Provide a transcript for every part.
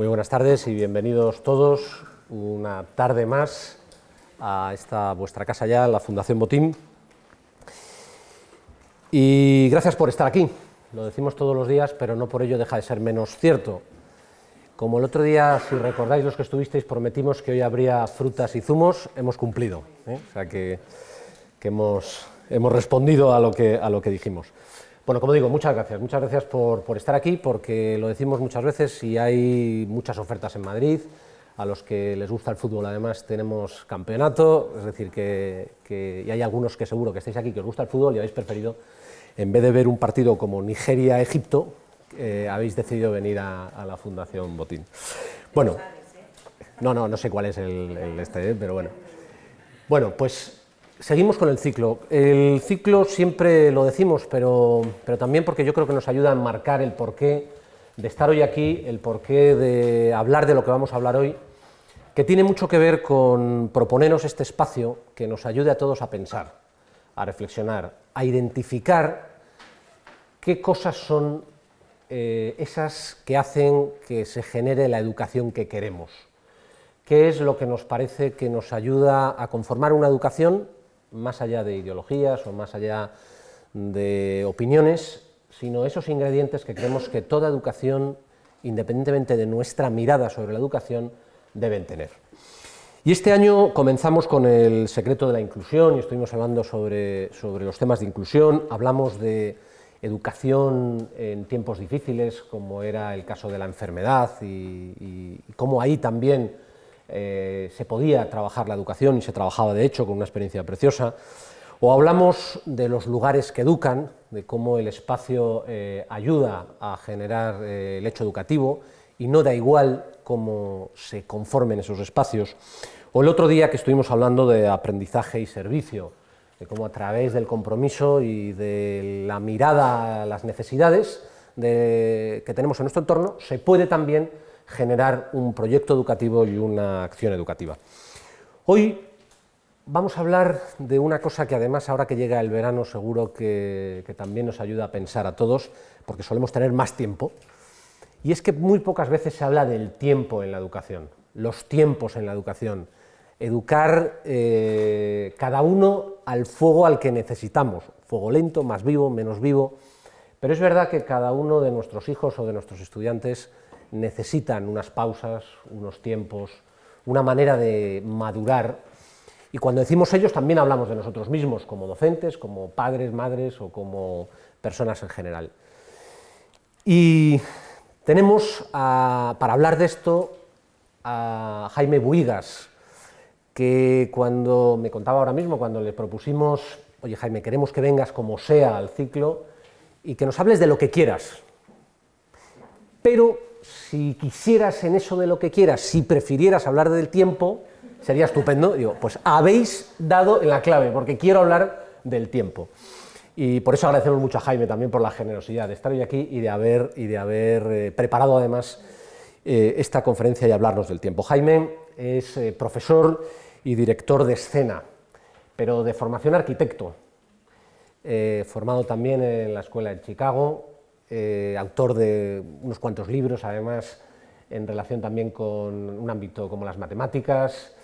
Muy buenas tardes y bienvenidos todos una tarde más a esta vuestra casa ya, la Fundación Botín. Y gracias por estar aquí. Lo decimos todos los días, pero no por ello deja de ser menos cierto. Como el otro día, si recordáis los que estuvisteis, prometimos que hoy habría frutas y zumos, hemos cumplido. ¿eh? O sea que, hemos, hemos, respondido a lo que, a lo que dijimos. Bueno, como digo, muchas gracias. Muchas gracias por, por estar aquí, porque lo decimos muchas veces y hay muchas ofertas en Madrid. A los que les gusta el fútbol, además, tenemos campeonato. Es decir, que, y hay algunos que seguro que estáis aquí que os gusta el fútbol y habéis preferido, en vez de ver un partido como Nigeria-Egipto, eh, habéis decidido venir a, la Fundación Botín. Bueno, ¿eh? no, no, no sé cuál es el, este, ¿eh? pero bueno. Bueno, pues Seguimos con el ciclo. El ciclo siempre lo decimos, pero, también porque yo creo que nos ayuda a marcar el porqué de estar hoy aquí, el porqué de hablar de lo que vamos a hablar hoy, que tiene mucho que ver con proponernos este espacio que nos ayude a todos a pensar, a reflexionar, a identificar qué cosas son eh, esas que hacen que se genere la educación que queremos, qué es lo que nos parece que nos ayuda a conformar una educación más allá de ideologías o más allá de opiniones, sino esos ingredientes que creemos que toda educación, independientemente de nuestra mirada sobre la educación, deben tener. Y este año comenzamos con el secreto de la inclusión y estuvimos hablando sobre, los temas de inclusión, hablamos de educación en tiempos difíciles, como era el caso de la enfermedad y, cómo ahí también eh, se podía trabajar la educación y se trabajaba de hecho con una experiencia preciosa. O hablamos de los lugares que educan, de cómo el espacio eh, ayuda a generar eh, el hecho educativo y no da igual cómo se conformen esos espacios. O el otro día que estuvimos hablando de aprendizaje y servicio, de cómo a través del compromiso y de la mirada a las necesidades que tenemos en nuestro entorno se puede también generar un proyecto educativo y una acción educativa. Hoy vamos a hablar de una cosa que además ahora que llega el verano seguro que, también nos ayuda a pensar a todos, porque solemos tener más tiempo, y es que muy pocas veces se habla del tiempo en la educación, los tiempos en la educación, educar eh, cada uno al fuego al que necesitamos, fuego lento, más vivo, menos vivo, pero es verdad que cada uno de nuestros hijos o de nuestros estudiantes necesitan unas pausas, unos tiempos, una manera de madurar. Y cuando decimos ellos también hablamos de nosotros mismos, como docentes, como padres, madres o como personas en general. Y tenemos ah, para hablar de esto a Jaime Buigas, que cuando me contaba ahora mismo, cuando le propusimos, oye Jaime, queremos que vengas como sea al ciclo y que nos hables de lo que quieras. Pero si quisieras en eso de lo que quieras, si prefirieras hablar del tiempo, sería estupendo. Digo, pues habéis dado en la clave, porque quiero hablar del tiempo. Y por eso agradecemos mucho a Jaime también por la generosidad de estar hoy aquí y de haber, y de haber eh, preparado además eh, esta conferencia y hablarnos del tiempo. Jaime es eh, profesor y director de escena, pero de formación arquitecto, formado también en la escuela de Chicago, eh, autor de unos cuantos libros, además en relación también con un ámbito como las matemáticas,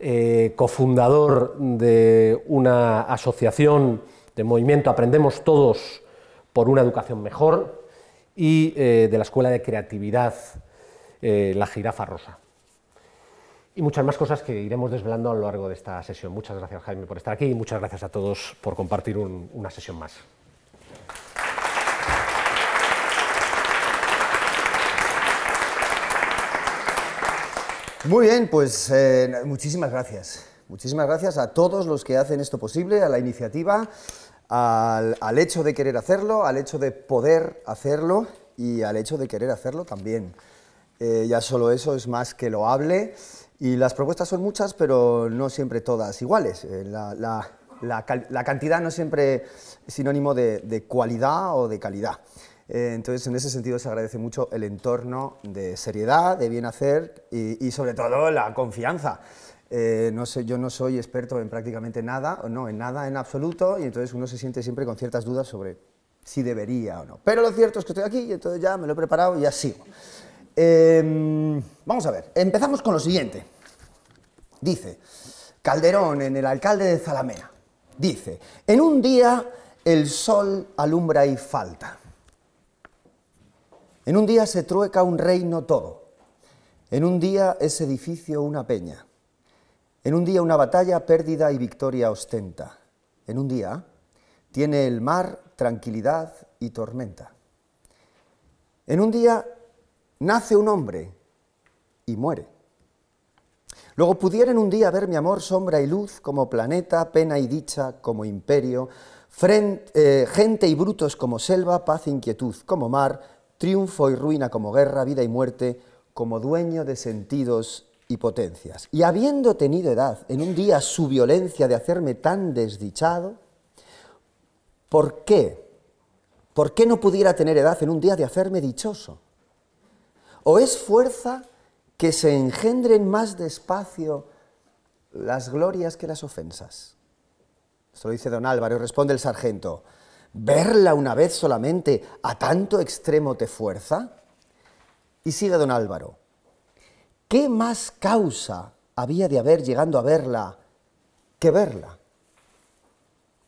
eh, cofundador de una asociación de movimiento Aprendemos Todos por una educación mejor y eh, de la Escuela de Creatividad La Jirafa Rosa. Y muchas más cosas que iremos desvelando a lo largo de esta sesión. Muchas gracias Jaime por estar aquí y muchas gracias a todos por compartir una sesión más. Muy bien, pues eh, muchísimas gracias. Muchísimas gracias a todos los que hacen esto posible, a la iniciativa, al, hecho de querer hacerlo, al hecho de poder hacerlo y al hecho de querer hacerlo también. Eh, ya solo eso es más que lo hable y las propuestas son muchas, pero no siempre todas iguales. Eh, la, cantidad no siempre es sinónimo de, de cualidad o de calidad. Eh, entonces, en ese sentido se agradece mucho el entorno de seriedad, de bien hacer y, sobre todo la confianza. Eh, no sé, yo no soy experto en prácticamente nada, no, en nada en absoluto, y entonces uno se siente siempre con ciertas dudas sobre si debería o no. Pero lo cierto es que estoy aquí y entonces ya me lo he preparado y ya sigo. Em, vamos a ver, empezamos con lo siguiente. Dice, Calderón en el alcalde de Zalamea, dice, en un día el sol alumbra y falta. En un día se trueca un reino todo. En un día es edificio una peña. En un día una batalla, pérdida y victoria ostenta. En un día tiene el mar tranquilidad y tormenta. En un día nace un hombre y muere. Luego pudiera en un día ver mi amor, sombra y luz, como planeta, pena y dicha, como imperio, eh, gente y brutos como selva, paz e inquietud, como mar, triunfo y ruina como guerra, vida y muerte, como dueño de sentidos y potencias. Y habiendo tenido edad, en un día su violencia de hacerme tan desdichado, ¿por qué? ¿Por qué no pudiera tener edad en un día de hacerme dichoso? ¿O es fuerza que se engendren más despacio las glorias que las ofensas? Esto lo dice don Álvaro responde el sargento. ¿Verla una vez solamente a tanto extremo te fuerza? Y sigue don Álvaro. ¿Qué más causa había de haber llegando a verla que verla?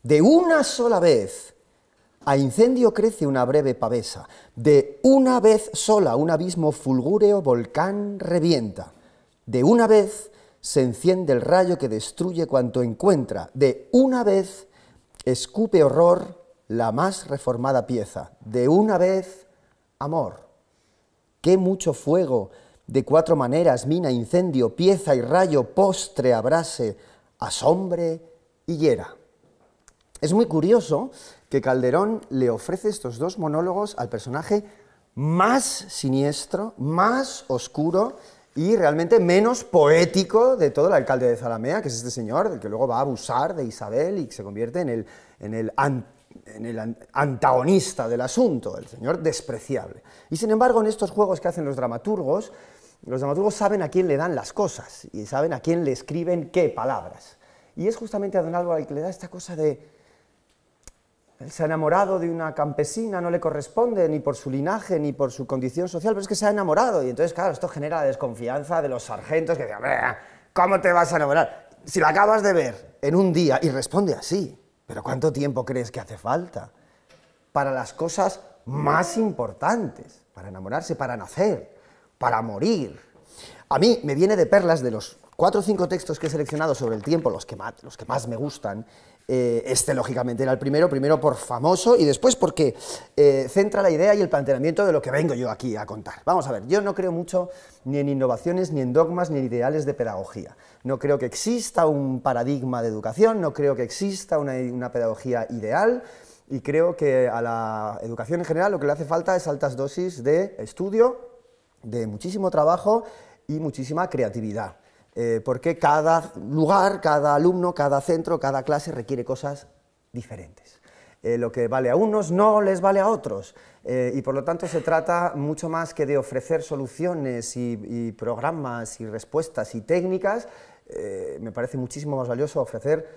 De una sola vez a incendio crece una breve pavesa. De una vez sola un abismo fulgúreo volcán revienta. De una vez se enciende el rayo que destruye cuanto encuentra. De una vez escupe horror la más reformada pieza, de una vez amor. Qué mucho fuego, de cuatro maneras, mina, incendio, pieza y rayo, postre, abrase, asombre y hiera. Es muy curioso que Calderón le ofrece estos dos monólogos al personaje más siniestro, más oscuro y realmente menos poético de todo el alcalde de Zalamea, que es este señor, del que luego va a abusar de Isabel y se convierte en el, en el en el antagonista del asunto, el señor despreciable. Y sin embargo, en estos juegos que hacen los dramaturgos, los dramaturgos saben a quién le dan las cosas y saben a quién le escriben qué palabras. Y es justamente a Don Álvaro el que le da esta cosa de... Él se ha enamorado de una campesina, no le corresponde ni por su linaje ni por su condición social, pero es que se ha enamorado. Y entonces, claro, esto genera la desconfianza de los sargentos que dicen, ¿cómo te vas a enamorar? Si la acabas de ver en un día y responde así, pero ¿cuánto tiempo crees que hace falta? Para las cosas más importantes, para enamorarse, para nacer, para morir. A mí me viene de perlas de los cuatro o cinco textos que he seleccionado sobre el tiempo, los que más, me gustan, eh, este, lógicamente, era el primero, primero por famoso y después porque eh, centra la idea y el planteamiento de lo que vengo yo aquí a contar. Vamos a ver, yo no creo mucho ni en innovaciones, ni en dogmas, ni en ideales de pedagogía. No creo que exista un paradigma de educación, no creo que exista una pedagogía ideal, y creo que a la educación en general lo que le hace falta es altas dosis de estudio, de muchísimo trabajo y muchísima creatividad. Eh, porque cada lugar, cada alumno, cada centro, cada clase requiere cosas diferentes. Eh, lo que vale a unos no les vale a otros. Eh, y por lo tanto se trata mucho más que de ofrecer soluciones y, programas y respuestas y técnicas, me parece muchísimo más valioso ofrecer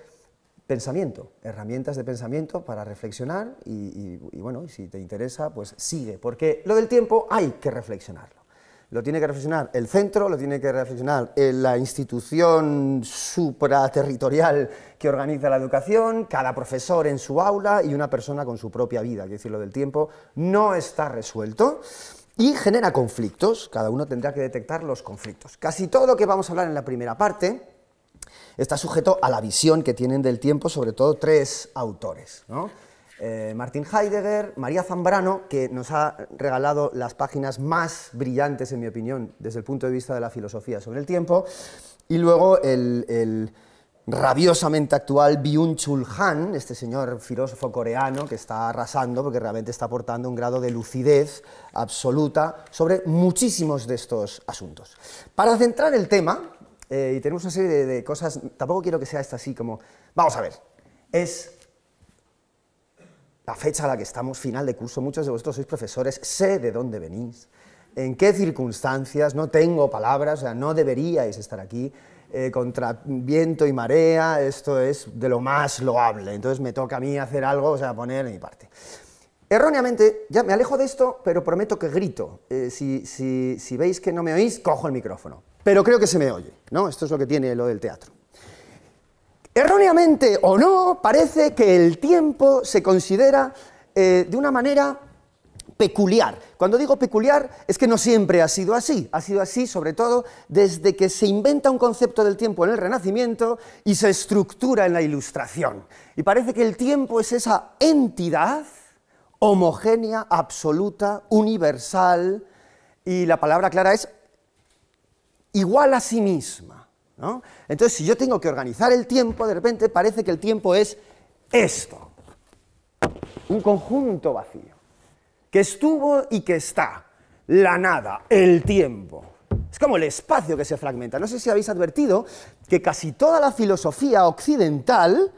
pensamiento, herramientas de pensamiento para reflexionar y, y bueno, si te interesa, pues sigue, porque lo del tiempo hay que reflexionarlo. Lo tiene que reflexionar el centro, lo tiene que reflexionar eh, la institución supraterritorial que organiza la educación, cada profesor en su aula y una persona con su propia vida. que decir, lo del tiempo no está resuelto y genera conflictos. Cada uno tendrá que detectar los conflictos. Casi todo lo que vamos a hablar en la primera parte está sujeto a la visión que tienen del tiempo, sobre todo tres autores. ¿no? Eh, Martín Heidegger, María Zambrano, que nos ha regalado las páginas más brillantes, en mi opinión, desde el punto de vista de la filosofía sobre el tiempo, y luego el, rabiosamente actual Byung-Chul Han, este señor filósofo coreano que está arrasando porque realmente está aportando un grado de lucidez absoluta sobre muchísimos de estos asuntos. Para centrar el tema, eh, y tenemos una serie de, de, cosas, tampoco quiero que sea esta así como, vamos a ver, es la fecha a la que estamos, final de curso, muchos de vosotros sois profesores, sé de dónde venís, en qué circunstancias, no tengo palabras, o sea, no deberíais estar aquí, eh, contra viento y marea, esto es de lo más loable, entonces me toca a mí hacer algo, o sea, poner mi parte. Erróneamente, ya me alejo de esto, pero prometo que grito. Eh, si, si, si veis que no me oís, cojo el micrófono. Pero creo que se me oye, ¿no? Esto es lo que tiene lo del teatro. Erróneamente o no, parece que el tiempo se considera eh, de una manera peculiar. Cuando digo peculiar es que no siempre ha sido así. Ha sido así sobre todo desde que se inventa un concepto del tiempo en el Renacimiento y se estructura en la Ilustración. Y parece que el tiempo es esa entidad homogénea, absoluta, universal, y la palabra clara es igual a sí misma. Entonces, si yo tengo que organizar el tiempo, de repente parece que el tiempo es esto, un conjunto vacío, que estuvo y que está, la nada, el tiempo. Es como el espacio que se fragmenta. No sé si habéis advertido que casi toda la filosofía occidental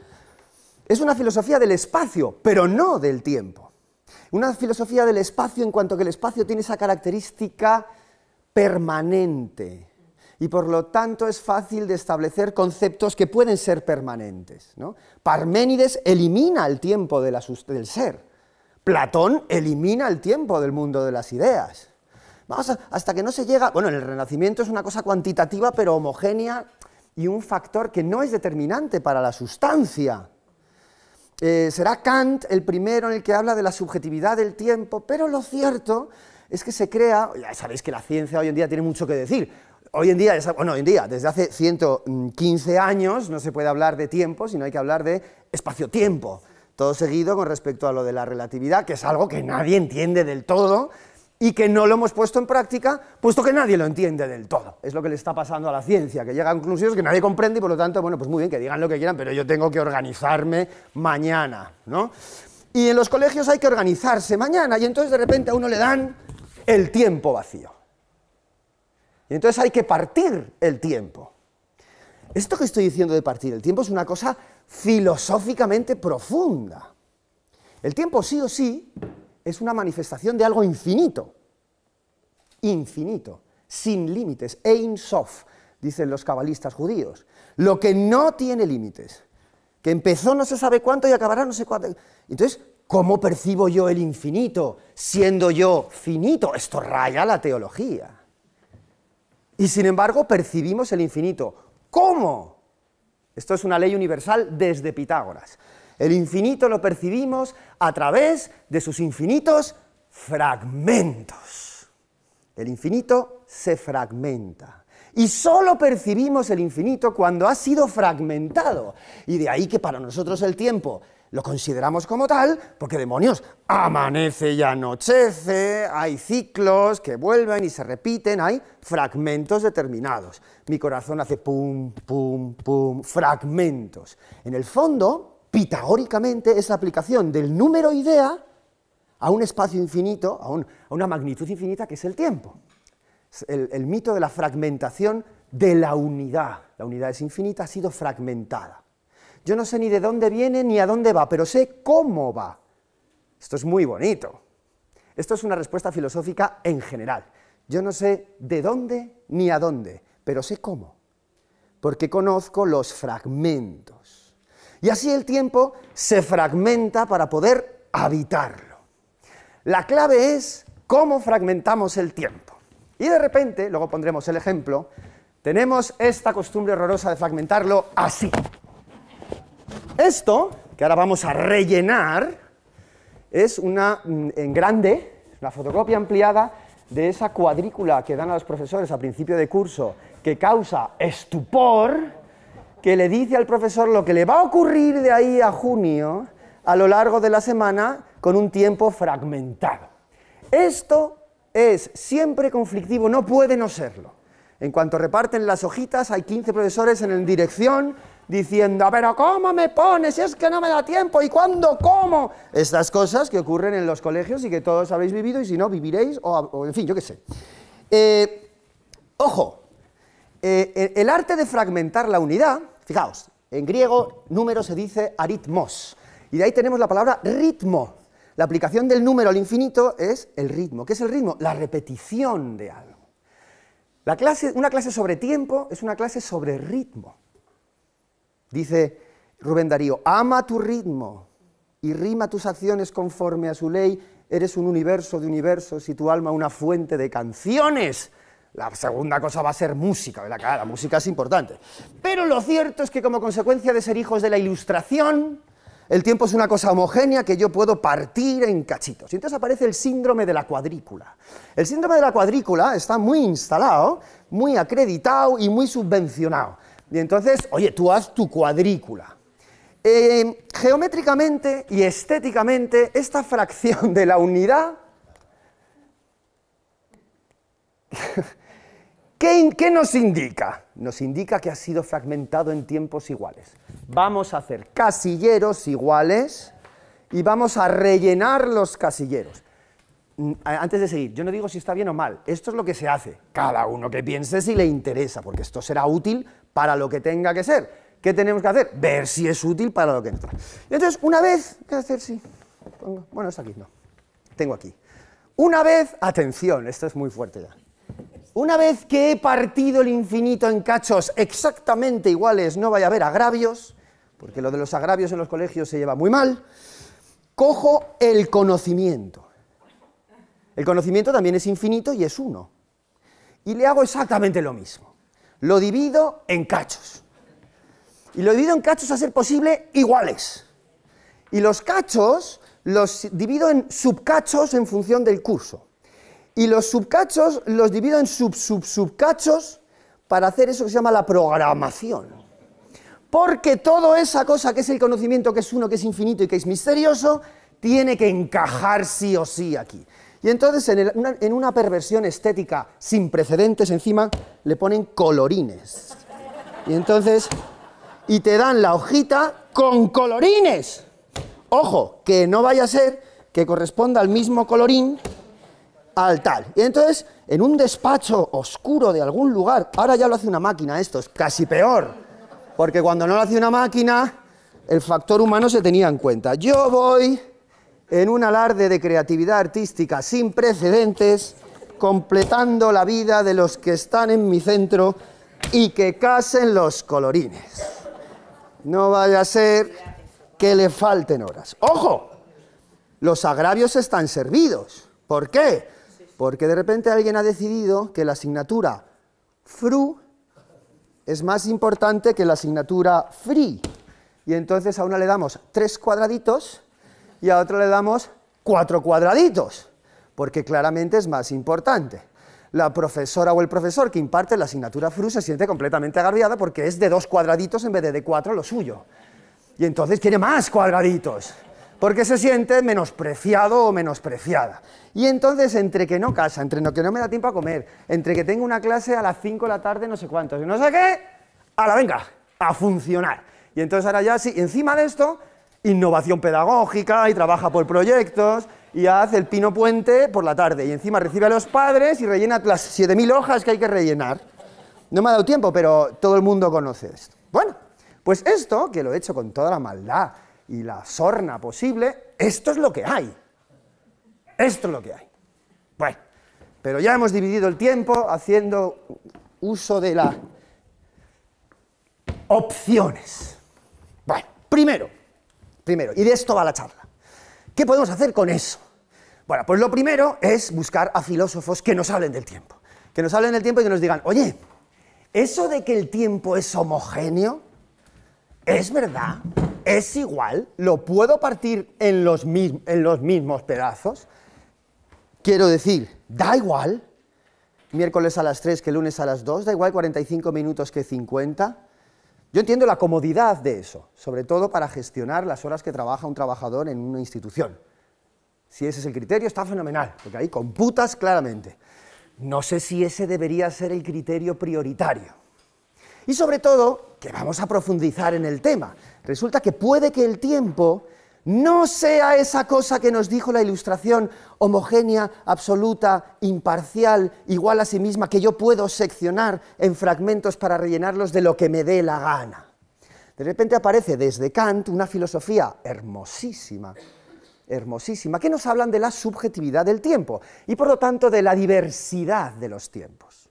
es una filosofía del espacio, pero no del tiempo. Una filosofía del espacio en cuanto que el espacio tiene esa característica permanente, y por lo tanto es fácil de establecer conceptos que pueden ser permanentes. ¿no? Parménides elimina el tiempo del ser, Platón elimina el tiempo del mundo de las ideas. Vamos hasta que no se llega, bueno, en el Renacimiento es una cosa cuantitativa pero homogénea y un factor que no es determinante para la sustancia. Eh, será Kant el primero en el que habla de la subjetividad del tiempo, pero lo cierto es que se crea, ya sabéis que la ciencia hoy en día tiene mucho que decir, Hoy en día, bueno, hoy en día, desde hace 115 años no se puede hablar de tiempo, sino hay que hablar de espacio-tiempo. Todo seguido con respecto a lo de la relatividad, que es algo que nadie entiende del todo y que no lo hemos puesto en práctica, puesto que nadie lo entiende del todo. Es lo que le está pasando a la ciencia, que llega a conclusiones que nadie comprende y por lo tanto, bueno, pues muy bien, que digan lo que quieran, pero yo tengo que organizarme mañana, ¿no? Y en los colegios hay que organizarse mañana y entonces de repente a uno le dan el tiempo vacío entonces hay que partir el tiempo. Esto que estoy diciendo de partir el tiempo es una cosa filosóficamente profunda. El tiempo sí o sí es una manifestación de algo infinito. Infinito, sin límites, Ein Sof, dicen los cabalistas judíos. Lo que no tiene límites, que empezó no se sabe cuánto y acabará no sé cuánto. Entonces, ¿cómo percibo yo el infinito siendo yo finito? Esto raya la teología y sin embargo percibimos el infinito. ¿Cómo? Esto es una ley universal desde Pitágoras. El infinito lo percibimos a través de sus infinitos fragmentos. El infinito se fragmenta. Y solo percibimos el infinito cuando ha sido fragmentado. Y de ahí que para nosotros el tiempo lo consideramos como tal porque, demonios, amanece y anochece, hay ciclos que vuelven y se repiten, hay fragmentos determinados. Mi corazón hace pum, pum, pum, fragmentos. En el fondo, pitagóricamente, es la aplicación del número idea a un espacio infinito, a, una magnitud infinita que es el tiempo. el mito de la fragmentación de la unidad. La unidad es infinita, ha sido fragmentada. Yo no sé ni de dónde viene ni a dónde va, pero sé cómo va. Esto es muy bonito. Esto es una respuesta filosófica en general. Yo no sé de dónde ni a dónde, pero sé cómo, porque conozco los fragmentos. Y así el tiempo se fragmenta para poder habitarlo. La clave es cómo fragmentamos el tiempo. Y de repente, luego pondremos el ejemplo, tenemos esta costumbre horrorosa de fragmentarlo así. Esto, que ahora vamos a rellenar, es una mm, en grande, la fotocopia ampliada de esa cuadrícula que dan a los profesores a principio de curso, que causa estupor, que le dice al profesor lo que le va a ocurrir de ahí a junio a lo largo de la semana con un tiempo fragmentado. Esto es siempre conflictivo, no puede no serlo. En cuanto reparten las hojitas, hay 15 profesores en dirección diciendo, pero ¿cómo me pones? Es que no me da tiempo, ¿y cuándo ¿Cómo? Estas cosas que ocurren en los colegios y que todos habéis vivido y si no, viviréis, o, en fin, yo qué sé. Eh, ojo, eh, el arte de fragmentar la unidad, fijaos, en griego número se dice aritmos, y de ahí tenemos la palabra ritmo. La aplicación del número al infinito es el ritmo. ¿Qué es el ritmo? La repetición de algo. La clase, una clase sobre tiempo es una clase sobre ritmo. Dice Rubén Darío, ama tu ritmo y rima tus acciones conforme a su ley, eres un universo de universos y tu alma una fuente de canciones. La segunda cosa va a ser música, ¿verdad? Claro, la música es importante. Pero lo cierto es que como consecuencia de ser hijos de la ilustración, el tiempo es una cosa homogénea que yo puedo partir en cachitos. Y entonces aparece el síndrome de la cuadrícula. El síndrome de la cuadrícula está muy instalado, muy acreditado y muy subvencionado. Y entonces, oye, tú haz tu cuadrícula. Em, geométricamente y estéticamente, esta fracción de la unidad, ¿qué nos indica? Nos indica que ha sido fragmentado en tiempos iguales. Vamos a hacer casilleros iguales y vamos a rellenar los casilleros. Mm, antes de seguir, yo no digo si está bien o mal, esto es lo que se hace, cada uno que piense si le interesa, porque esto será útil para lo que tenga que ser. ¿Qué tenemos que hacer? Ver si es útil para lo que entra. Entonces, una vez, ¿qué hacer? Sí. Bueno, está aquí, no. Tengo aquí. Una vez, atención, esto es muy fuerte ya. Una vez que he partido el infinito en cachos exactamente iguales, no vaya a haber agravios, porque lo de los agravios en los colegios se lleva muy mal, cojo el conocimiento. El conocimiento también es infinito y es uno. Y le hago exactamente lo mismo lo divido en cachos. Y lo divido en cachos a ser posible iguales. Y los cachos los divido en subcachos en función del curso. Y los subcachos los divido en subsubsubcachos para hacer eso que se llama la programación. Porque toda esa cosa que es el conocimiento, que es uno, que es infinito y que es misterioso, tiene que encajar sí o sí aquí. Y entonces en, una, una perversión estética sin precedentes encima le ponen colorines. Y entonces, y te dan la hojita con colorines. Ojo, que no vaya a ser que corresponda al mismo colorín al tal. Y entonces, en un despacho oscuro de algún lugar, ahora ya lo hace una máquina esto, es casi peor, porque cuando no lo hace una máquina, el factor humano se tenía en cuenta. Yo voy en un alarde de creatividad artística sin precedentes, completando la vida de los que están en mi centro y que casen los colorines. No vaya a ser que le falten horas. ¡Ojo! Los agravios están servidos. ¿Por qué? Porque de repente alguien ha decidido que la asignatura FRU es más importante que la asignatura FREE. Y entonces a una le damos tres cuadraditos y a otro le damos cuatro cuadraditos, porque claramente es más importante. La profesora o el profesor que imparte la asignatura FRU se siente completamente agarriada porque es de dos cuadraditos en vez de de cuatro lo suyo. Y entonces quiere más cuadraditos, porque se siente menospreciado o menospreciada. Y entonces, entre que no casa, entre que no me da tiempo a comer, entre que tengo una clase a las cinco de la tarde, no sé cuántos, y no sé qué, a la venga, a funcionar. Y entonces ahora ya sí, encima de esto, innovación pedagógica y trabaja por proyectos y hace el Pino Puente por la tarde. Y encima recibe a los padres y rellena las 7.000 hojas que hay que rellenar. No me ha dado tiempo, pero todo el mundo conoce esto. Bueno, pues esto, que lo he hecho con toda la maldad y la sorna posible, esto es lo que hay. Esto es lo que hay. Bueno, pero ya hemos dividido el tiempo haciendo uso de las opciones. Bueno, primero, primero, y de esto va la charla. ¿Qué podemos hacer con eso? Bueno, pues lo primero es buscar a filósofos que nos hablen del tiempo, que nos hablen del tiempo y que nos digan, oye, eso de que el tiempo es homogéneo, es verdad, es igual, lo puedo partir en los, mismos pedazos. Quiero decir, da igual, miércoles a las 3 que lunes a las 2, da igual 45 minutos que 50, yo entiendo la comodidad de eso, sobre todo para gestionar las horas que trabaja un trabajador en una institución. Si ese es el criterio, está fenomenal, porque ahí computas claramente. No sé si ese debería ser el criterio prioritario. Y sobre todo, que vamos a profundizar en el tema. Resulta que puede que el tiempo no sea esa cosa que nos dijo la ilustración, homogénea, absoluta, imparcial, igual a sí misma, que yo puedo seccionar en fragmentos para rellenarlos de lo que me dé la gana. De repente aparece desde Kant una filosofía hermosísima, hermosísima, que nos hablan de la subjetividad del tiempo y por lo tanto de la diversidad de los tiempos.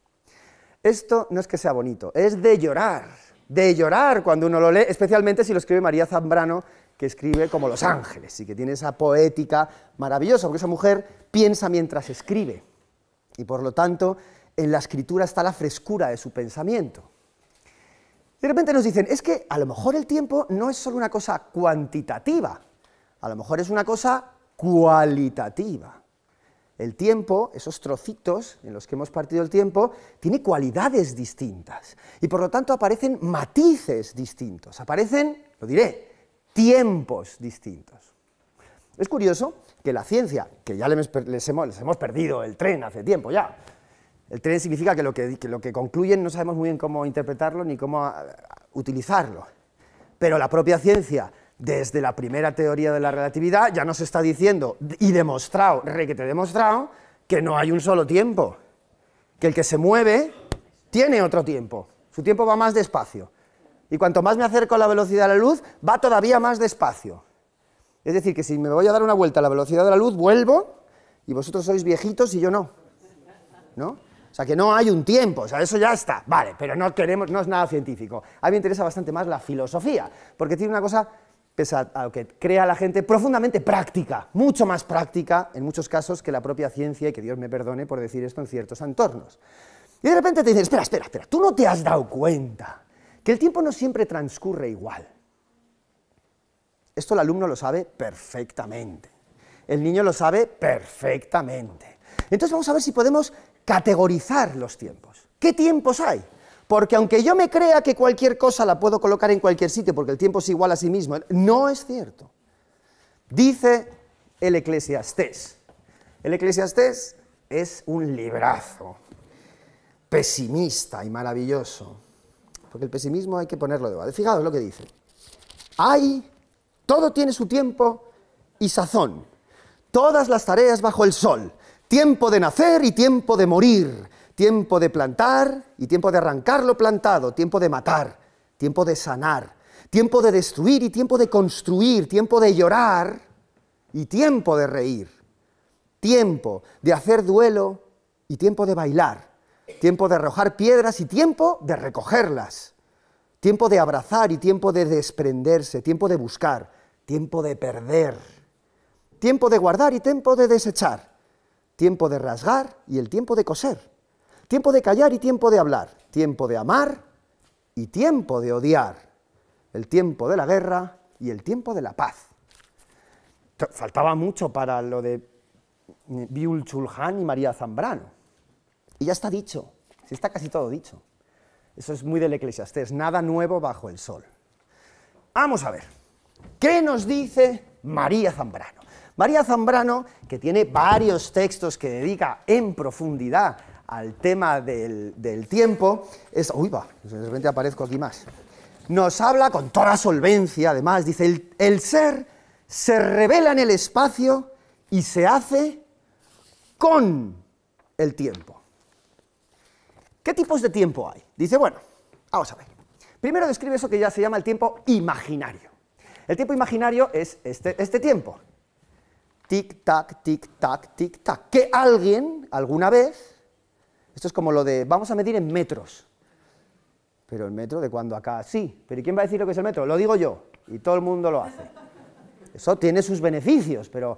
Esto no es que sea bonito, es de llorar, de llorar cuando uno lo lee, especialmente si lo escribe María Zambrano que escribe como Los Ángeles y que tiene esa poética maravillosa, porque esa mujer piensa mientras escribe. Y por lo tanto, en la escritura está la frescura de su pensamiento. De repente nos dicen, es que a lo mejor el tiempo no es solo una cosa cuantitativa, a lo mejor es una cosa cualitativa. El tiempo, esos trocitos en los que hemos partido el tiempo, tiene cualidades distintas y por lo tanto aparecen matices distintos, aparecen, lo diré, tiempos distintos. Es curioso que la ciencia, que ya les, hemos, perdido el tren hace tiempo ya, el tren significa que lo que, concluyen no sabemos muy bien cómo interpretarlo ni cómo ah, utilizarlo, pero la propia ciencia, desde la primera teoría de la relatividad, ya nos está diciendo, y demostrado, he demostrado, que no hay un solo tiempo, que el que se mueve tiene otro tiempo, su tiempo va más despacio, y cuanto más me acerco a la velocidad de la luz, va todavía más despacio. Es decir, que si me voy a dar una vuelta a la velocidad de la luz, vuelvo y vosotros sois viejitos y yo no. ¿No? O sea, que no hay un tiempo, o sea, eso ya está. Vale, pero no queremos, no es nada científico. A mí me interesa bastante más la filosofía, porque tiene una cosa, que crea la gente, profundamente práctica, mucho más práctica, en muchos casos, que la propia ciencia, y que Dios me perdone por decir esto en ciertos entornos. Y de repente te dicen, espera, espera, espera, tú no te has dado cuenta que el tiempo no siempre transcurre igual. Esto el alumno lo sabe perfectamente. El niño lo sabe perfectamente. Entonces vamos a ver si podemos categorizar los tiempos. ¿Qué tiempos hay? Porque aunque yo me crea que cualquier cosa la puedo colocar en cualquier sitio porque el tiempo es igual a sí mismo, no es cierto. Dice el eclesiastés. El eclesiastés es un librazo, pesimista y maravilloso porque el pesimismo hay que ponerlo de lado. Fijaos lo que dice. Hay, todo tiene su tiempo y sazón, todas las tareas bajo el sol, tiempo de nacer y tiempo de morir, tiempo de plantar y tiempo de arrancar lo plantado, tiempo de matar, tiempo de sanar, tiempo de destruir y tiempo de construir, tiempo de llorar y tiempo de reír, tiempo de hacer duelo y tiempo de bailar, tiempo de arrojar piedras y tiempo de recogerlas, tiempo de abrazar y tiempo de desprenderse, tiempo de buscar, tiempo de perder, tiempo de guardar y tiempo de desechar, tiempo de rasgar y el tiempo de coser, tiempo de callar y tiempo de hablar, tiempo de amar y tiempo de odiar, el tiempo de la guerra y el tiempo de la paz. Faltaba mucho para lo de Biul Chulhan y María Zambrano. Y ya está dicho, si está casi todo dicho. Eso es muy del Eclesiastés, nada nuevo bajo el sol. Vamos a ver, ¿qué nos dice María Zambrano? María Zambrano, que tiene varios textos que dedica en profundidad al tema del, tiempo, es... Uy, va, de repente aparezco aquí más. Nos habla con toda solvencia, además, dice, el ser se revela en el espacio y se hace con el tiempo. ¿Qué tipos de tiempo hay? Dice, bueno, vamos a ver. Primero describe eso que ya se llama el tiempo imaginario. El tiempo imaginario es este, este tiempo. Tic-tac, tic-tac, tic-tac. Que alguien, alguna vez, esto es como lo de, vamos a medir en metros. Pero el metro de cuando acá, sí. Pero quién va a decir lo que es el metro? Lo digo yo. Y todo el mundo lo hace. Eso tiene sus beneficios, pero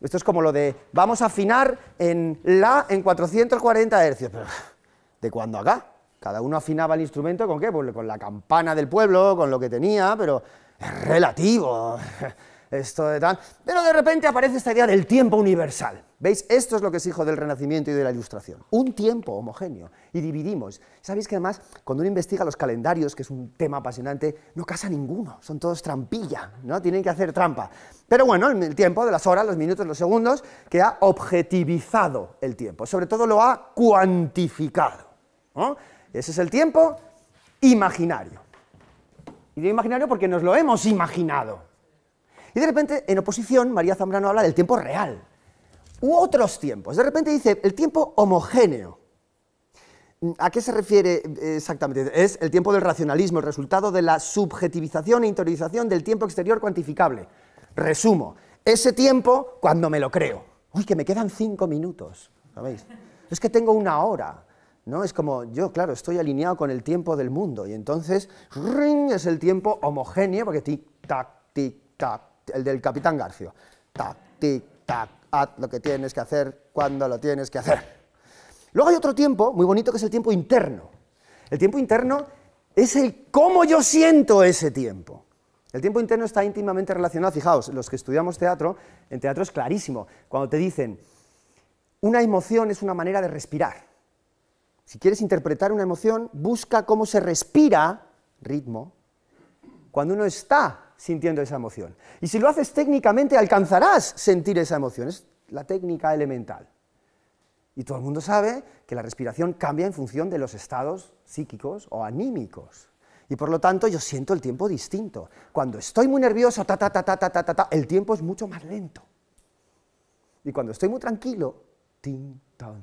esto es como lo de, vamos a afinar en la en 440 hercios. Pero de cuando acá. Cada uno afinaba el instrumento con qué? Pues con la campana del pueblo, con lo que tenía, pero es relativo. Esto de tal. Pero de repente aparece esta idea del tiempo universal. ¿Veis? Esto es lo que es hijo del Renacimiento y de la Ilustración. Un tiempo homogéneo. Y dividimos. Sabéis que además, cuando uno investiga los calendarios, que es un tema apasionante, no casa ninguno. Son todos trampilla, ¿no? Tienen que hacer trampa. Pero bueno, el tiempo de las horas, los minutos, los segundos, que ha objetivizado el tiempo. Sobre todo lo ha cuantificado. Ese es el tiempo imaginario. Y de imaginario porque nos lo hemos imaginado. Y de repente, en oposición, María Zambrano habla del tiempo real u otros tiempos. De repente dice el tiempo homogéneo. ¿A qué se refiere eh, exactamente? Es el tiempo del racionalismo, el resultado de la subjetivización e interiorización del tiempo exterior cuantificable. Resumo, ese tiempo cuando me lo creo. Uy, que me quedan cinco minutos, Es que tengo una hora. ¿No? Es como, yo, claro, estoy alineado con el tiempo del mundo y entonces ring es el tiempo homogéneo porque tic-tac, tic-tac, el del capitán Garcio. Tac, tic-tac, haz lo que tienes que hacer cuando lo tienes que hacer. Luego hay otro tiempo muy bonito que es el tiempo interno. El tiempo interno es el cómo yo siento ese tiempo. El tiempo interno está íntimamente relacionado, fijaos, los que estudiamos teatro, en teatro es clarísimo, cuando te dicen, una emoción es una manera de respirar. Si quieres interpretar una emoción, busca cómo se respira, ritmo, cuando uno está sintiendo esa emoción. Y si lo haces técnicamente, alcanzarás sentir esa emoción. Es la técnica elemental. Y todo el mundo sabe que la respiración cambia en función de los estados psíquicos o anímicos. Y por lo tanto yo siento el tiempo distinto. Cuando estoy muy nervioso, ta, ta, ta, ta, ta, ta, ta, ta el tiempo es mucho más lento. Y cuando estoy muy tranquilo, tin, tan,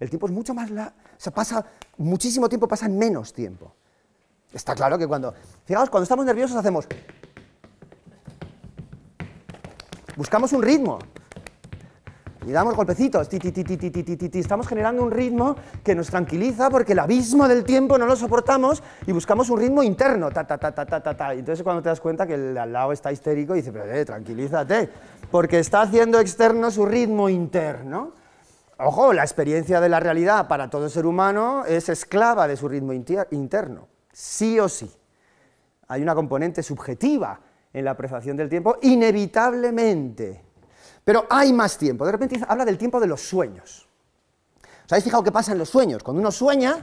el tiempo es mucho más largo, pasa muchísimo tiempo, pasa en menos tiempo. Está claro que cuando, fijaos, cuando estamos nerviosos hacemos, buscamos un ritmo y damos golpecitos, ti, ti, ti, estamos generando un ritmo que nos tranquiliza porque el abismo del tiempo no lo soportamos y buscamos un ritmo interno, ta, ta, ta, ta, ta, ta, entonces cuando te das cuenta que el al lado está histérico y dice, pero eh, tranquilízate, porque está haciendo externo su ritmo interno. Ojo, la experiencia de la realidad para todo ser humano es esclava de su ritmo interno, sí o sí. Hay una componente subjetiva en la apreciación del tiempo, inevitablemente. Pero hay más tiempo. De repente habla del tiempo de los sueños. ¿Os habéis fijado qué pasa en los sueños? Cuando uno sueña,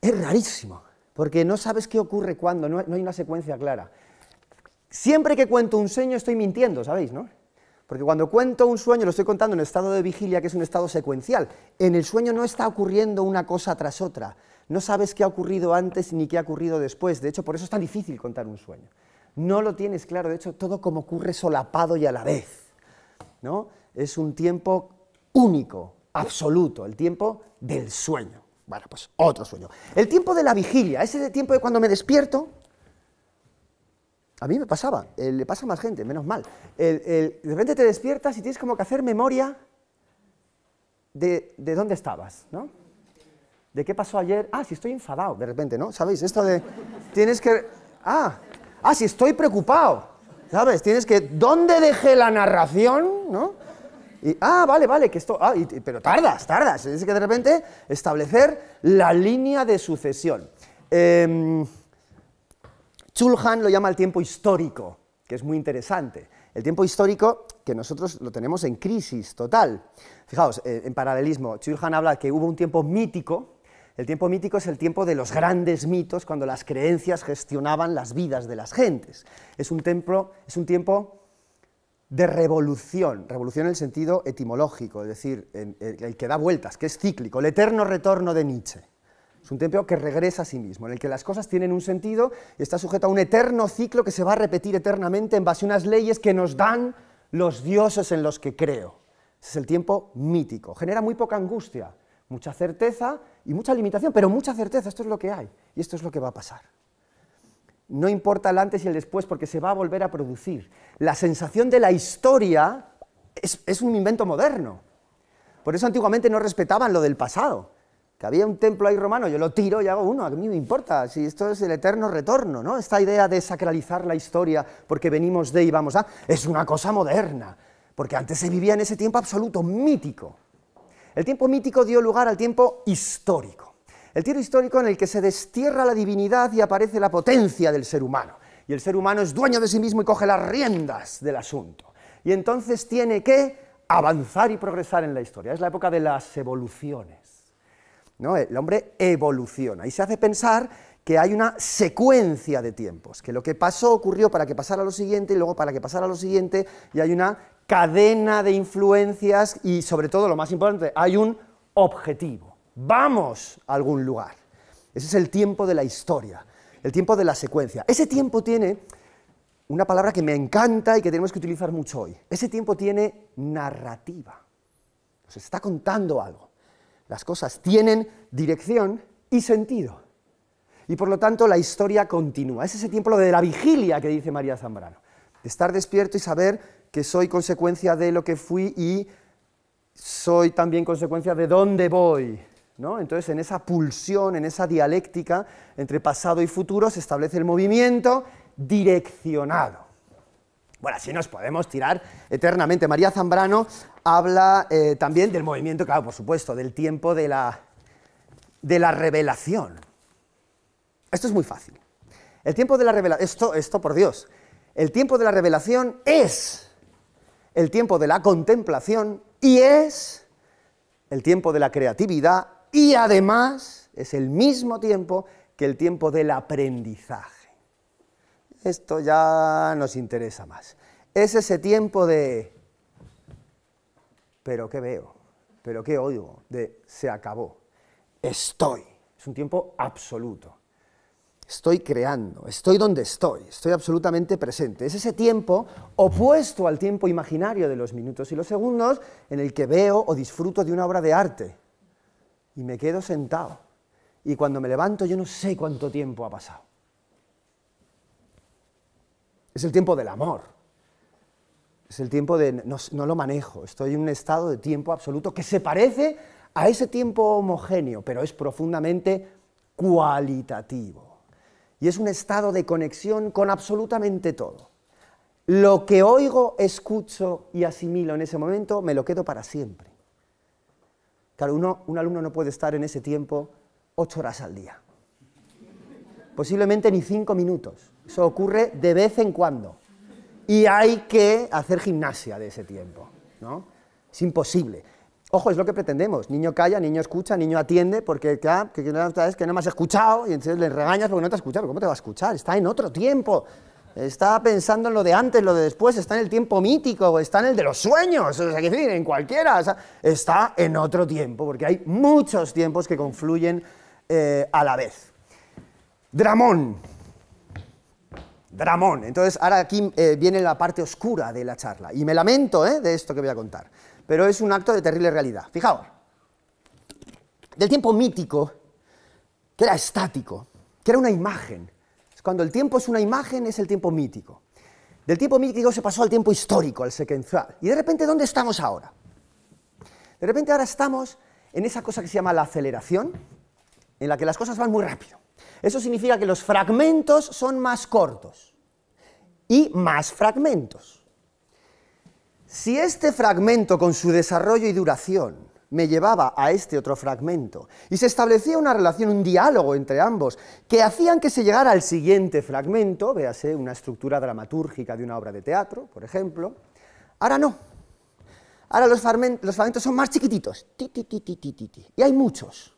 es rarísimo, porque no sabes qué ocurre cuando, no hay una secuencia clara. Siempre que cuento un sueño estoy mintiendo, ¿sabéis, no? Porque cuando cuento un sueño, lo estoy contando en estado de vigilia, que es un estado secuencial. En el sueño no está ocurriendo una cosa tras otra. No sabes qué ha ocurrido antes ni qué ha ocurrido después. De hecho, por eso es tan difícil contar un sueño. No lo tienes claro. De hecho, todo como ocurre solapado y a la vez. ¿no? Es un tiempo único, absoluto, el tiempo del sueño. Bueno, pues otro sueño. El tiempo de la vigilia, ese tiempo de cuando me despierto a mí me pasaba, eh, le pasa a más gente, menos mal. de repente te despiertas y tienes como que hacer memoria de, dónde estabas, ¿no? ¿De qué pasó ayer? Ah, si estoy enfadado, de repente, ¿no? ¿Sabéis? Esto de... Tienes que... Ah, ah, si estoy preocupado, ¿sabes? Tienes que... ¿Dónde dejé la narración, no? Y, ah, vale, vale, que esto... Ah, pero tardas, tardas. Tienes que de repente establecer la línea de sucesión. Eh, Chulhan lo llama el tiempo histórico, que es muy interesante. El tiempo histórico que nosotros lo tenemos en crisis total. Fijaos, eh, en paralelismo, Chulhan habla que hubo un tiempo mítico. El tiempo mítico es el tiempo de los grandes mitos, cuando las creencias gestionaban las vidas de las gentes. Es un, es un tiempo de revolución, revolución en el sentido etimológico, es decir, el que da vueltas, que es cíclico, el eterno retorno de Nietzsche. Es un templo que regresa a sí mismo, en el que las cosas tienen un sentido y está sujeto a un eterno ciclo que se va a repetir eternamente en base a unas leyes que nos dan los dioses en los que creo. es el tiempo mítico. Genera muy poca angustia, mucha certeza y mucha limitación, pero mucha certeza. Esto es lo que hay y esto es lo que va a pasar. No importa el antes y el después porque se va a volver a producir. La sensación de la historia es un invento moderno. Por eso antiguamente no respetaban lo del pasado que había un templo ahí romano, yo lo tiro y hago uno, a mí me importa, si esto es el eterno retorno, ¿no? Esta idea de sacralizar la historia porque venimos de y vamos a, es una cosa moderna, porque antes se vivía en ese tiempo absoluto, mítico. El tiempo mítico dio lugar al tiempo histórico, el tiempo histórico en el que se destierra la divinidad y aparece la potencia del ser humano, y el ser humano es dueño de sí mismo y coge las riendas del asunto, y entonces tiene que avanzar y progresar en la historia, es la época de las evoluciones el hombre evoluciona y se hace pensar que hay una secuencia de tiempos, que lo que pasó ocurrió para que pasara lo siguiente y luego para que pasara lo siguiente, y hay una cadena de influencias y sobre todo, lo más importante, hay un objetivo. Vamos a algún lugar. Ese es el tiempo de la historia, el tiempo de la secuencia. Ese tiempo tiene una palabra que me encanta y que tenemos que utilizar mucho hoy. Ese tiempo tiene narrativa. Nos está contando algo. Las cosas tienen dirección y sentido. Y por lo tanto la historia continúa. Es ese tiempo lo de la vigilia que dice María Zambrano. estar despierto y saber que soy consecuencia de lo que fui y soy también consecuencia de dónde voy. ¿no? Entonces en esa pulsión, en esa dialéctica entre pasado y futuro se establece el movimiento direccionado. Bueno, así nos podemos tirar eternamente. María Zambrano habla eh, también del movimiento, claro, por supuesto, del tiempo de la, de la revelación. Esto es muy fácil. El tiempo de la revelación, esto, esto por Dios, el tiempo de la revelación es el tiempo de la contemplación y es el tiempo de la creatividad y además es el mismo tiempo que el tiempo del aprendizaje. Esto ya nos interesa más. Es ese tiempo de pero ¿qué veo? ¿Pero qué oigo? De se acabó. Estoy. Es un tiempo absoluto. Estoy creando, estoy donde estoy, estoy absolutamente presente. Es ese tiempo opuesto al tiempo imaginario de los minutos y los segundos en el que veo o disfruto de una obra de arte y me quedo sentado. Y cuando me levanto yo no sé cuánto tiempo ha pasado. Es el tiempo del amor, es el tiempo de no, lo manejo, estoy en un estado de tiempo absoluto que se parece a ese tiempo homogéneo, pero es profundamente cualitativo. Y es un estado de conexión con absolutamente todo. Lo que oigo, escucho y asimilo en ese momento, me lo quedo para siempre. Claro, un alumno no puede estar en ese tiempo ocho horas al día. Posiblemente ni cinco minutos. Eso ocurre de vez en cuando y hay que hacer gimnasia de ese tiempo. ¿no? Es imposible. Ojo, es lo que pretendemos. Niño calla, niño escucha, niño atiende, porque claro, que, que no me has escuchado y entonces le regañas porque no te has escuchado. ¿Cómo te va a escuchar? Está en otro tiempo. Está pensando en lo de antes, lo de después, está en el tiempo mítico, está en el de los sueños, o sea, decir en cualquiera, está en otro tiempo, porque hay muchos tiempos que confluyen eh, a la vez. Dramón, Dramón. Entonces, ahora aquí eh, viene la parte oscura de la charla. Y me lamento eh, de esto que voy a contar. Pero es un acto de terrible realidad. Fijaos. Del tiempo mítico, que era estático, que era una imagen. Cuando el tiempo es una imagen, es el tiempo mítico. Del tiempo mítico se pasó al tiempo histórico, al secuencial. Y de repente, ¿dónde estamos ahora? De repente ahora estamos en esa cosa que se llama la aceleración, en la que las cosas van muy rápido. Eso significa que los fragmentos son más cortos y más fragmentos. Si este fragmento con su desarrollo y duración me llevaba a este otro fragmento y se establecía una relación, un diálogo entre ambos que hacían que se llegara al siguiente fragmento, véase una estructura dramatúrgica de una obra de teatro, por ejemplo, ahora no. Ahora los, fragmentos son más chiquititos, y hay muchos.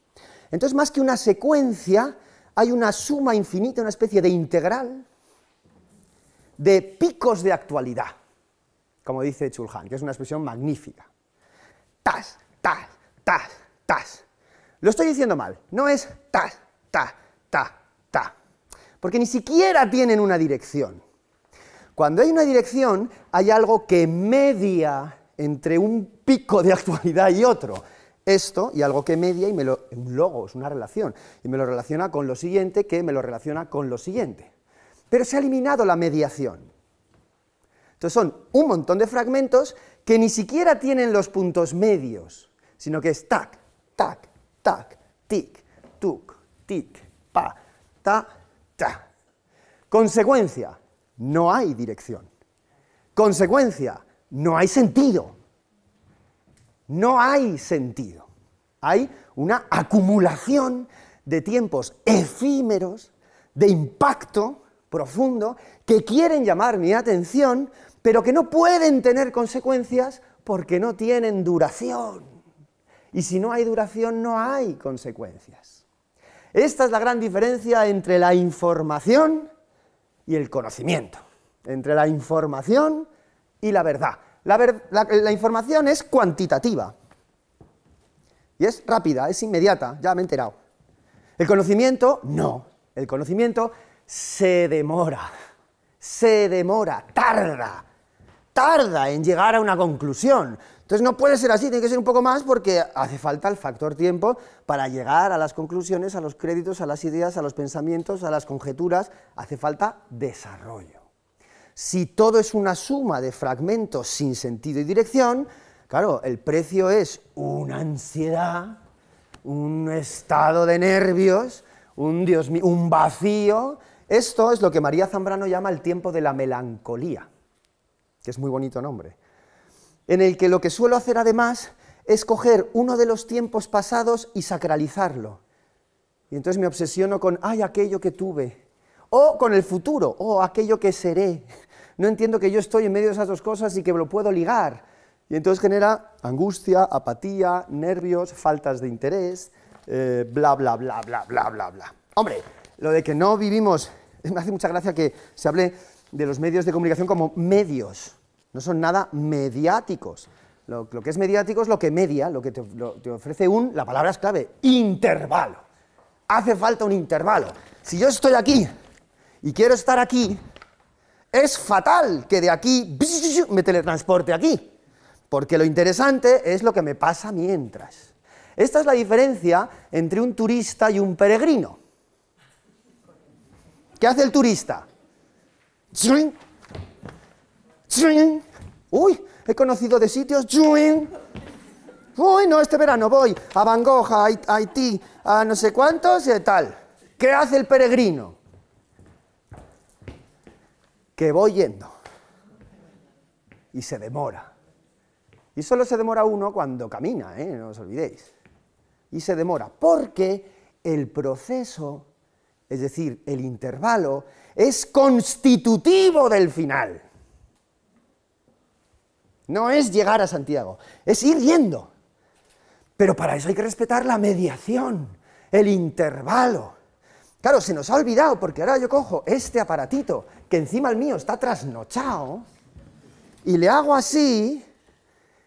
Entonces, más que una secuencia, hay una suma infinita, una especie de integral de picos de actualidad, como dice Chulhan, que es una expresión magnífica. Tas, tas, tas, tas. Lo estoy diciendo mal, no es tas, ta, ta, ta, porque ni siquiera tienen una dirección. Cuando hay una dirección, hay algo que media entre un pico de actualidad y otro esto y algo que media y me lo, un logo, es una relación, y me lo relaciona con lo siguiente, que me lo relaciona con lo siguiente. Pero se ha eliminado la mediación. Entonces son un montón de fragmentos que ni siquiera tienen los puntos medios, sino que es tac, tac, tac, tic, tuc, tic, pa, ta, ta. Consecuencia, no hay dirección. Consecuencia, no hay sentido. No hay sentido. Hay una acumulación de tiempos efímeros, de impacto profundo, que quieren llamar mi atención, pero que no pueden tener consecuencias porque no tienen duración. Y si no hay duración, no hay consecuencias. Esta es la gran diferencia entre la información y el conocimiento, entre la información y la verdad. La, información es cuantitativa. Y es rápida, es inmediata, ya me he enterado. El conocimiento, no. El conocimiento se demora, se demora, tarda, tarda en llegar a una conclusión. Entonces no puede ser así, tiene que ser un poco más porque hace falta el factor tiempo para llegar a las conclusiones, a los créditos, a las ideas, a los pensamientos, a las conjeturas, hace falta desarrollo. Si todo es una suma de fragmentos sin sentido y dirección, claro, el precio es una ansiedad, un estado de nervios, un, Dios un vacío. Esto es lo que María Zambrano llama el tiempo de la melancolía, que es muy bonito nombre, en el que lo que suelo hacer además es coger uno de los tiempos pasados y sacralizarlo. Y entonces me obsesiono con, ay, aquello que tuve, o con el futuro, o aquello que seré, no entiendo que yo estoy en medio de esas dos cosas y que me lo puedo ligar. Y entonces genera angustia, apatía, nervios, faltas de interés, eh, bla, bla, bla, bla, bla, bla, bla. Hombre, lo de que no vivimos, me hace mucha gracia que se hable de los medios de comunicación como medios, no son nada mediáticos. Lo, que es mediático es lo que media, lo que te, te, ofrece un, la palabra es clave, intervalo. Hace falta un intervalo. Si yo estoy aquí y quiero estar aquí, es fatal que de aquí me teletransporte aquí, porque lo interesante es lo que me pasa mientras. Esta es la diferencia entre un turista y un peregrino. ¿Qué hace el turista? Uy, he conocido de sitios. Uy, no, este verano voy a Van Gogh, a Haití, a no sé cuántos y tal. ¿Qué hace el peregrino? que voy yendo. Y se demora. Y solo se demora uno cuando camina, ¿eh? no os olvidéis. Y se demora porque el proceso, es decir, el intervalo, es constitutivo del final. No es llegar a Santiago, es ir yendo. Pero para eso hay que respetar la mediación, el intervalo. Claro, se nos ha olvidado, porque ahora yo cojo este aparatito que encima el mío está trasnochado, y le hago así,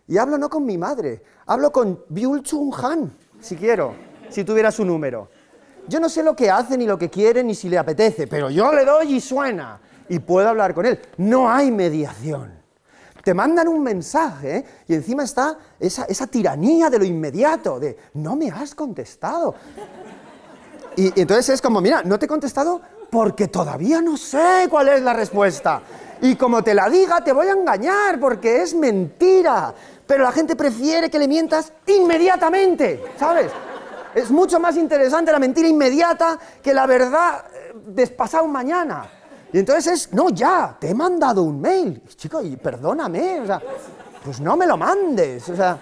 y hablo no con mi madre, hablo con Byul Chung Han, si quiero, si tuviera su número. Yo no sé lo que hace, ni lo que quiere, ni si le apetece, pero yo le doy y suena, y puedo hablar con él. No hay mediación. Te mandan un mensaje y encima está esa, tiranía de lo inmediato, de no me has contestado. y entonces es como, mira, no te he contestado porque todavía no sé cuál es la respuesta. Y como te la diga, te voy a engañar porque es mentira. Pero la gente prefiere que le mientas inmediatamente, ¿sabes? Es mucho más interesante la mentira inmediata que la verdad eh, pasado mañana. Y entonces es, no, ya, te he mandado un mail. Chico, y perdóname, o sea, pues no me lo mandes, o sea.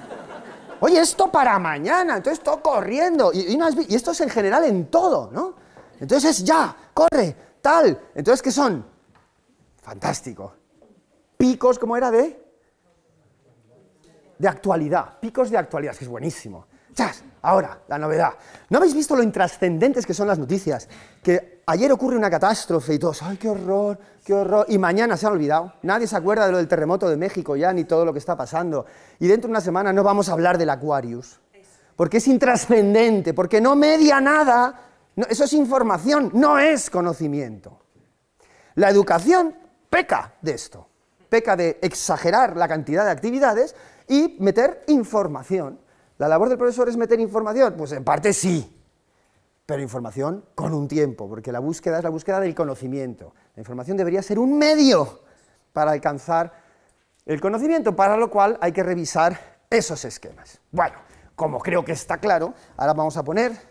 Oye, esto para mañana, entonces todo corriendo. Y, y esto es en general en todo, ¿no? Entonces es ya, corre, tal. Entonces, ¿qué son? Fantástico. Picos, ¿cómo era de? De actualidad. Picos de actualidad, que es buenísimo. ¡Chas! Ahora, la novedad. ¿No habéis visto lo intrascendentes que son las noticias? Que ayer ocurre una catástrofe y todos, ¡ay, qué horror, qué horror! Y mañana se ha olvidado. Nadie se acuerda de lo del terremoto de México ya, ni todo lo que está pasando. Y dentro de una semana no vamos a hablar del Aquarius. Porque es intrascendente, porque no media nada eso es información, no es conocimiento. La educación peca de esto, peca de exagerar la cantidad de actividades y meter información. ¿La labor del profesor es meter información? Pues en parte sí, pero información con un tiempo, porque la búsqueda es la búsqueda del conocimiento. La información debería ser un medio para alcanzar el conocimiento, para lo cual hay que revisar esos esquemas. Bueno, como creo que está claro, ahora vamos a poner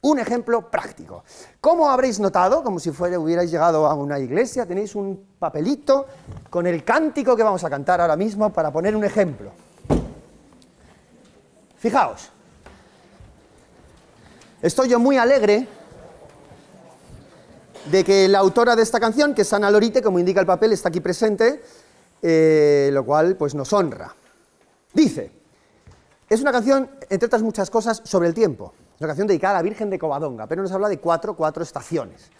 un ejemplo práctico. Como habréis notado, como si fuera, hubierais llegado a una iglesia, tenéis un papelito con el cántico que vamos a cantar ahora mismo para poner un ejemplo. Fijaos, estoy yo muy alegre de que la autora de esta canción, que es Ana Lorite, como indica el papel, está aquí presente, eh, lo cual pues nos honra. Dice, es una canción, entre otras muchas cosas, sobre el tiempo una dedicada a la Virgen de Covadonga, pero nos habla de cuatro, cuatro estaciones.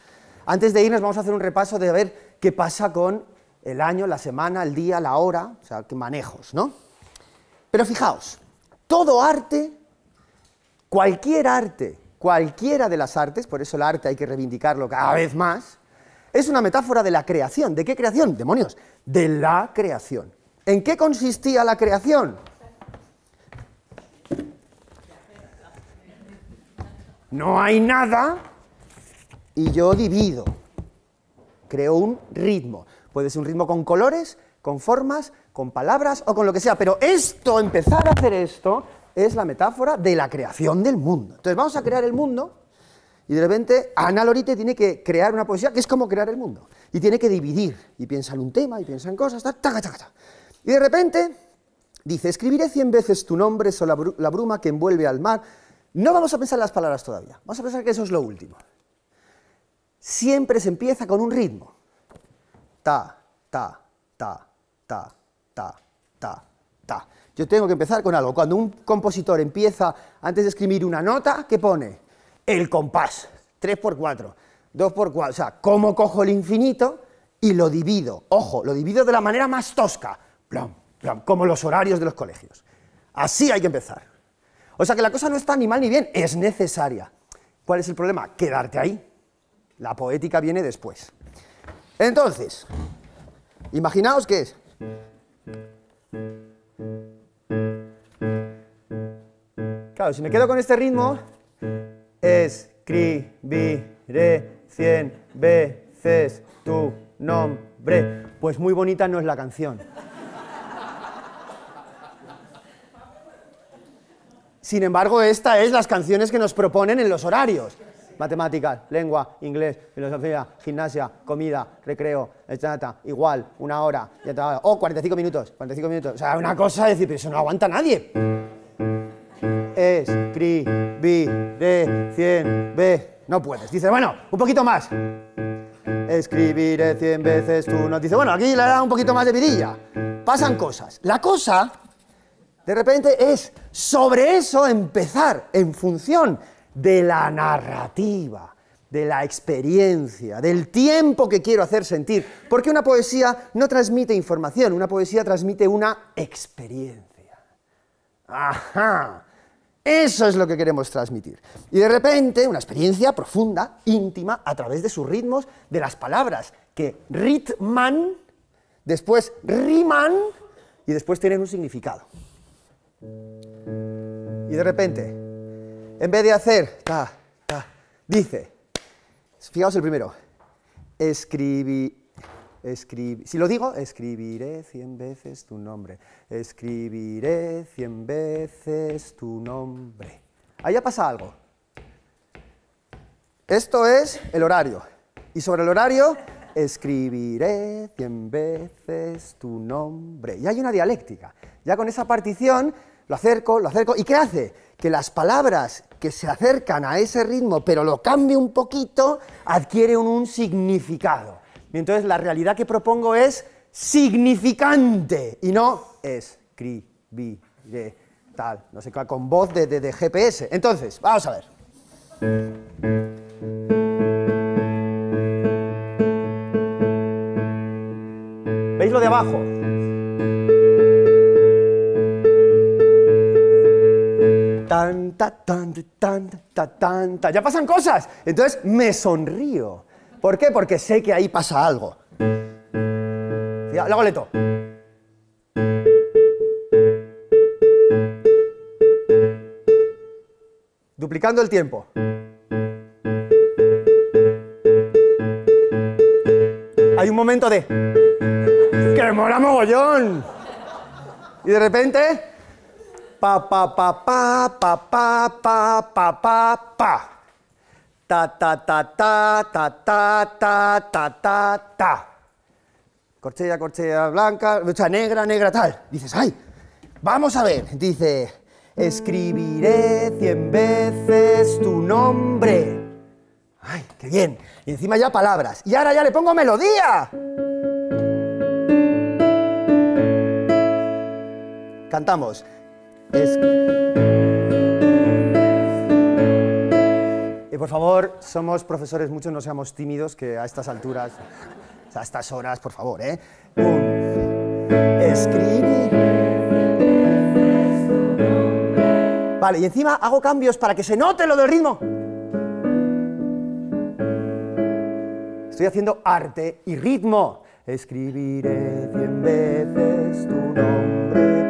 Antes de irnos vamos a hacer un repaso de ver qué pasa con el año, la semana, el día, la hora, o sea, qué manejos, ¿no? Pero fijaos, todo arte, cualquier arte, cualquiera de las artes, por eso el arte hay que reivindicarlo cada vez más, es una metáfora de la creación. ¿De qué creación? Demonios, de la creación. ¿En qué consistía la creación? no hay nada y yo divido. Creo un ritmo. Puede ser un ritmo con colores, con formas, con palabras o con lo que sea, pero esto, empezar a hacer esto, es la metáfora de la creación del mundo. Entonces vamos a crear el mundo y de repente Ana Lorite tiene que crear una poesía que es como crear el mundo. Y tiene que dividir. Y piensa en un tema y piensa en cosas. y de repente dice, escribiré cien veces tu nombre, sobre la bruma que envuelve al mar no vamos a pensar las palabras todavía, vamos a pensar que eso es lo último. Siempre se empieza con un ritmo. Ta, ta, ta, ta, ta, ta, ta. Yo tengo que empezar con algo. Cuando un compositor empieza, antes de escribir una nota, ¿qué pone? El compás, 3 por 4 2 por 4 o sea, ¿cómo cojo el infinito? Y lo divido, ojo, lo divido de la manera más tosca, como los horarios de los colegios. Así hay que empezar. O sea que la cosa no está ni mal ni bien, es necesaria. ¿Cuál es el problema? Quedarte ahí. La poética viene después. Entonces, imaginaos que es... Claro, si me quedo con este ritmo, escribiré 100 veces tu nombre. Pues muy bonita no es la canción. Sin embargo, esta es las canciones que nos proponen en los horarios. Matemáticas, lengua, inglés, filosofía, gimnasia, comida, recreo, etcétera, igual, una hora, o 45 minutos, 45 minutos. O sea, una cosa es decir, pero eso no aguanta nadie. de 100 veces. No puedes. Dice, bueno, un poquito más. Escribiré 100 veces tú no. Dice, bueno, aquí le da un poquito más de vidilla. Pasan cosas. La cosa de repente es sobre eso empezar en función de la narrativa, de la experiencia, del tiempo que quiero hacer sentir. Porque una poesía no transmite información, una poesía transmite una experiencia. Ajá, eso es lo que queremos transmitir. Y de repente una experiencia profunda, íntima, a través de sus ritmos, de las palabras que ritman, después riman y después tienen un significado. Y de repente, en vez de hacer, ta, ta, dice, fijaos el primero, escribí, escribí, si lo digo, escribiré cien veces tu nombre, escribiré cien veces tu nombre. Ahí ya pasa algo. Esto es el horario. Y sobre el horario, escribiré cien veces tu nombre. Y hay una dialéctica. Ya con esa partición lo acerco, lo acerco. ¿Y qué hace? Que las palabras que se acercan a ese ritmo, pero lo cambie un poquito, adquieren un, significado. Y entonces la realidad que propongo es significante y no de, tal, no sé, con voz de, de, de GPS. Entonces, vamos a ver. ¿Veis lo de abajo? tan, ta, tan, tan, ta, tan, ta. Ya pasan cosas. Entonces me sonrío. ¿Por qué? Porque sé que ahí pasa algo. Luego la goleto. Duplicando el tiempo. Hay un momento de... ¡Que mola mogollón! Y de repente... Pa, pa, pa, pa, pa, pa, pa, pa, pa, pa. Ta, ta, ta, ta, ta, ta, ta, ta, ta, ta. Corchea, corchea blanca, mucha negra, negra, tal. Dices, ¡ay! Vamos a ver. Dice, escribiré cien veces tu nombre. ¡Ay, qué bien! Y encima ya palabras. Y ahora ya le pongo melodía. Cantamos. Y por favor, somos profesores, muchos no seamos tímidos, que a estas alturas, a estas horas, por favor, ¿eh? Un... Escribir. Vale, y encima hago cambios para que se note lo del ritmo. Estoy haciendo arte y ritmo. Escribiré cien veces tu nombre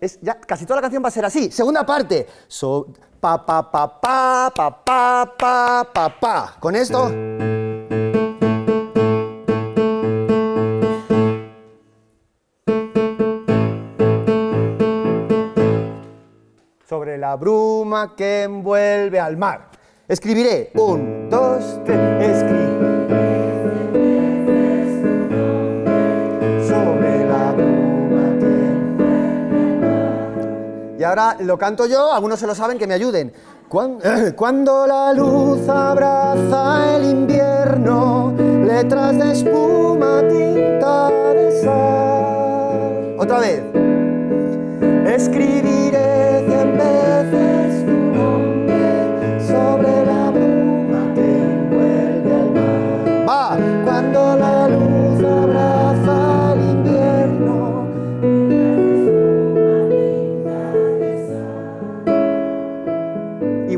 es, ya, casi toda la canción va a ser así. Segunda parte. So, pa, pa, pa, pa, pa, pa, pa, pa, pa. Con esto... Sobre la bruma que envuelve al mar. Escribiré un, dos, tres... ahora lo canto yo, algunos se lo saben, que me ayuden. Eh, cuando la luz abraza el invierno, letras de espuma, tinta de sal. Otra vez. Escribiré de ver.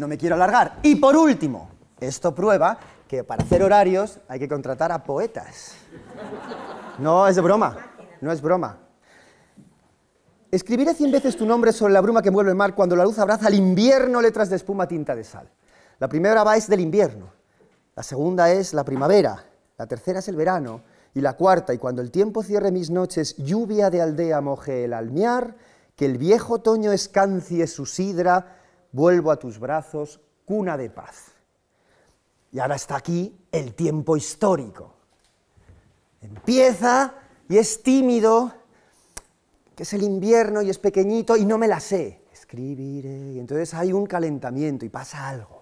no me quiero alargar. Y por último, esto prueba que para hacer horarios hay que contratar a poetas. No es broma, no es broma. Escribiré cien veces tu nombre sobre la bruma que envuelve el mar cuando la luz abraza al invierno letras de espuma tinta de sal. La primera va es del invierno, la segunda es la primavera, la tercera es el verano y la cuarta, y cuando el tiempo cierre mis noches, lluvia de aldea moje el almiar, que el viejo otoño escancie su sidra, vuelvo a tus brazos, cuna de paz. Y ahora está aquí el tiempo histórico. Empieza y es tímido, que es el invierno y es pequeñito y no me la sé. Escribiré. Y entonces hay un calentamiento y pasa algo.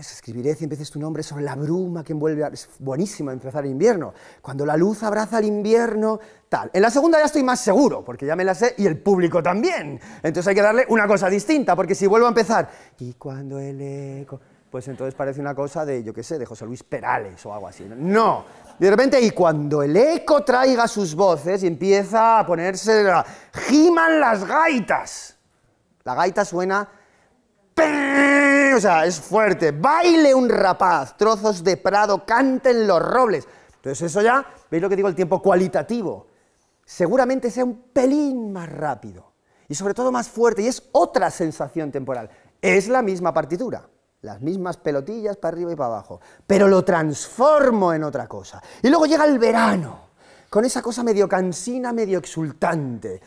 Escribiré cien veces tu nombre sobre la bruma que envuelve... Es buenísimo empezar el invierno. Cuando la luz abraza el invierno, tal. En la segunda ya estoy más seguro, porque ya me la sé, y el público también. Entonces hay que darle una cosa distinta, porque si vuelvo a empezar... Y cuando el eco... Pues entonces parece una cosa de, yo qué sé, de José Luis Perales o algo así. No, de repente, y cuando el eco traiga sus voces y empieza a ponerse... ¡Giman las gaitas! La gaita suena o sea, es fuerte. Baile un rapaz, trozos de prado, canten los robles. Entonces eso ya, veis lo que digo, el tiempo cualitativo. Seguramente sea un pelín más rápido y sobre todo más fuerte y es otra sensación temporal. Es la misma partitura, las mismas pelotillas para arriba y para abajo, pero lo transformo en otra cosa. Y luego llega el verano, con esa cosa medio cansina, medio exultante.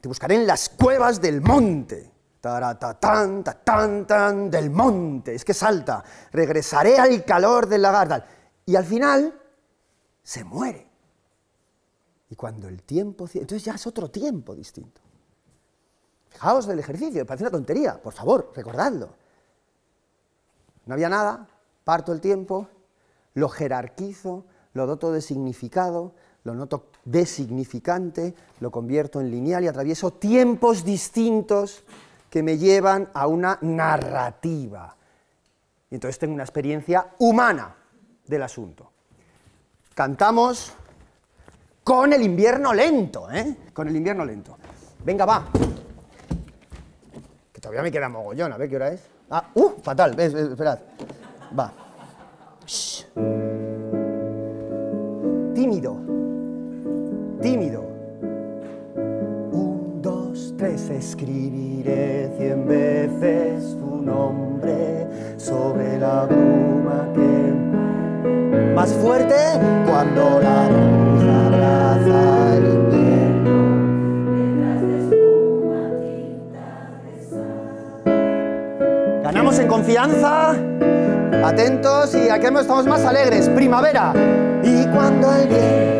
Te buscaré en las cuevas del monte. Taratatán, tan tan, del monte. Es que salta. Regresaré al calor del lagar. Y al final se muere. Y cuando el tiempo... Entonces ya es otro tiempo distinto. Fijaos del ejercicio, parece una tontería, por favor, recordadlo. No había nada, parto el tiempo, lo jerarquizo, lo doto de significado, lo noto designificante, lo convierto en lineal y atravieso tiempos distintos que me llevan a una narrativa. Y entonces tengo una experiencia humana del asunto. Cantamos con el invierno lento, ¿eh? Con el invierno lento. Venga, va. Que todavía me queda mogollón, a ver qué hora es. Ah, uh, fatal, ves, esperad. Va. Tímido. Tímido escribiré cien veces tu nombre sobre la bruma que más fuerte cuando la luz abraza el invierno. Ganamos en confianza, atentos y aquí estamos más alegres, primavera. Y cuando el viento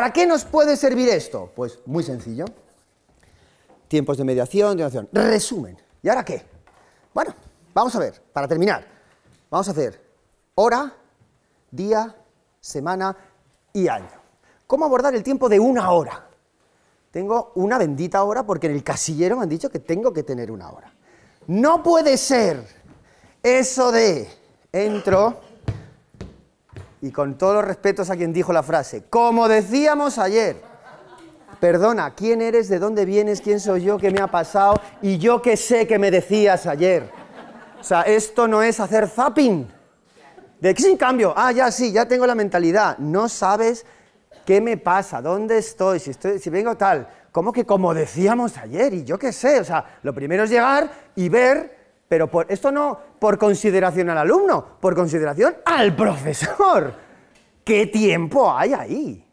¿Para qué nos puede servir esto? Pues muy sencillo. Tiempos de mediación, de mediación. Resumen. ¿Y ahora qué? Bueno, vamos a ver, para terminar. Vamos a hacer hora, día, semana y año. ¿Cómo abordar el tiempo de una hora? Tengo una bendita hora porque en el casillero me han dicho que tengo que tener una hora. No puede ser eso de entro y con todos los respetos a quien dijo la frase, como decíamos ayer, perdona, ¿quién eres? ¿De dónde vienes? ¿Quién soy yo? ¿Qué me ha pasado? Y yo qué sé que me decías ayer. O sea, esto no es hacer zapping. De que sin cambio, ah, ya sí, ya tengo la mentalidad. No sabes qué me pasa, dónde estoy, si, estoy, si vengo tal. Como que como decíamos ayer? Y yo qué sé, o sea, lo primero es llegar y ver, pero por, esto no, por consideración al alumno, por consideración al profesor. ¿Qué tiempo hay ahí?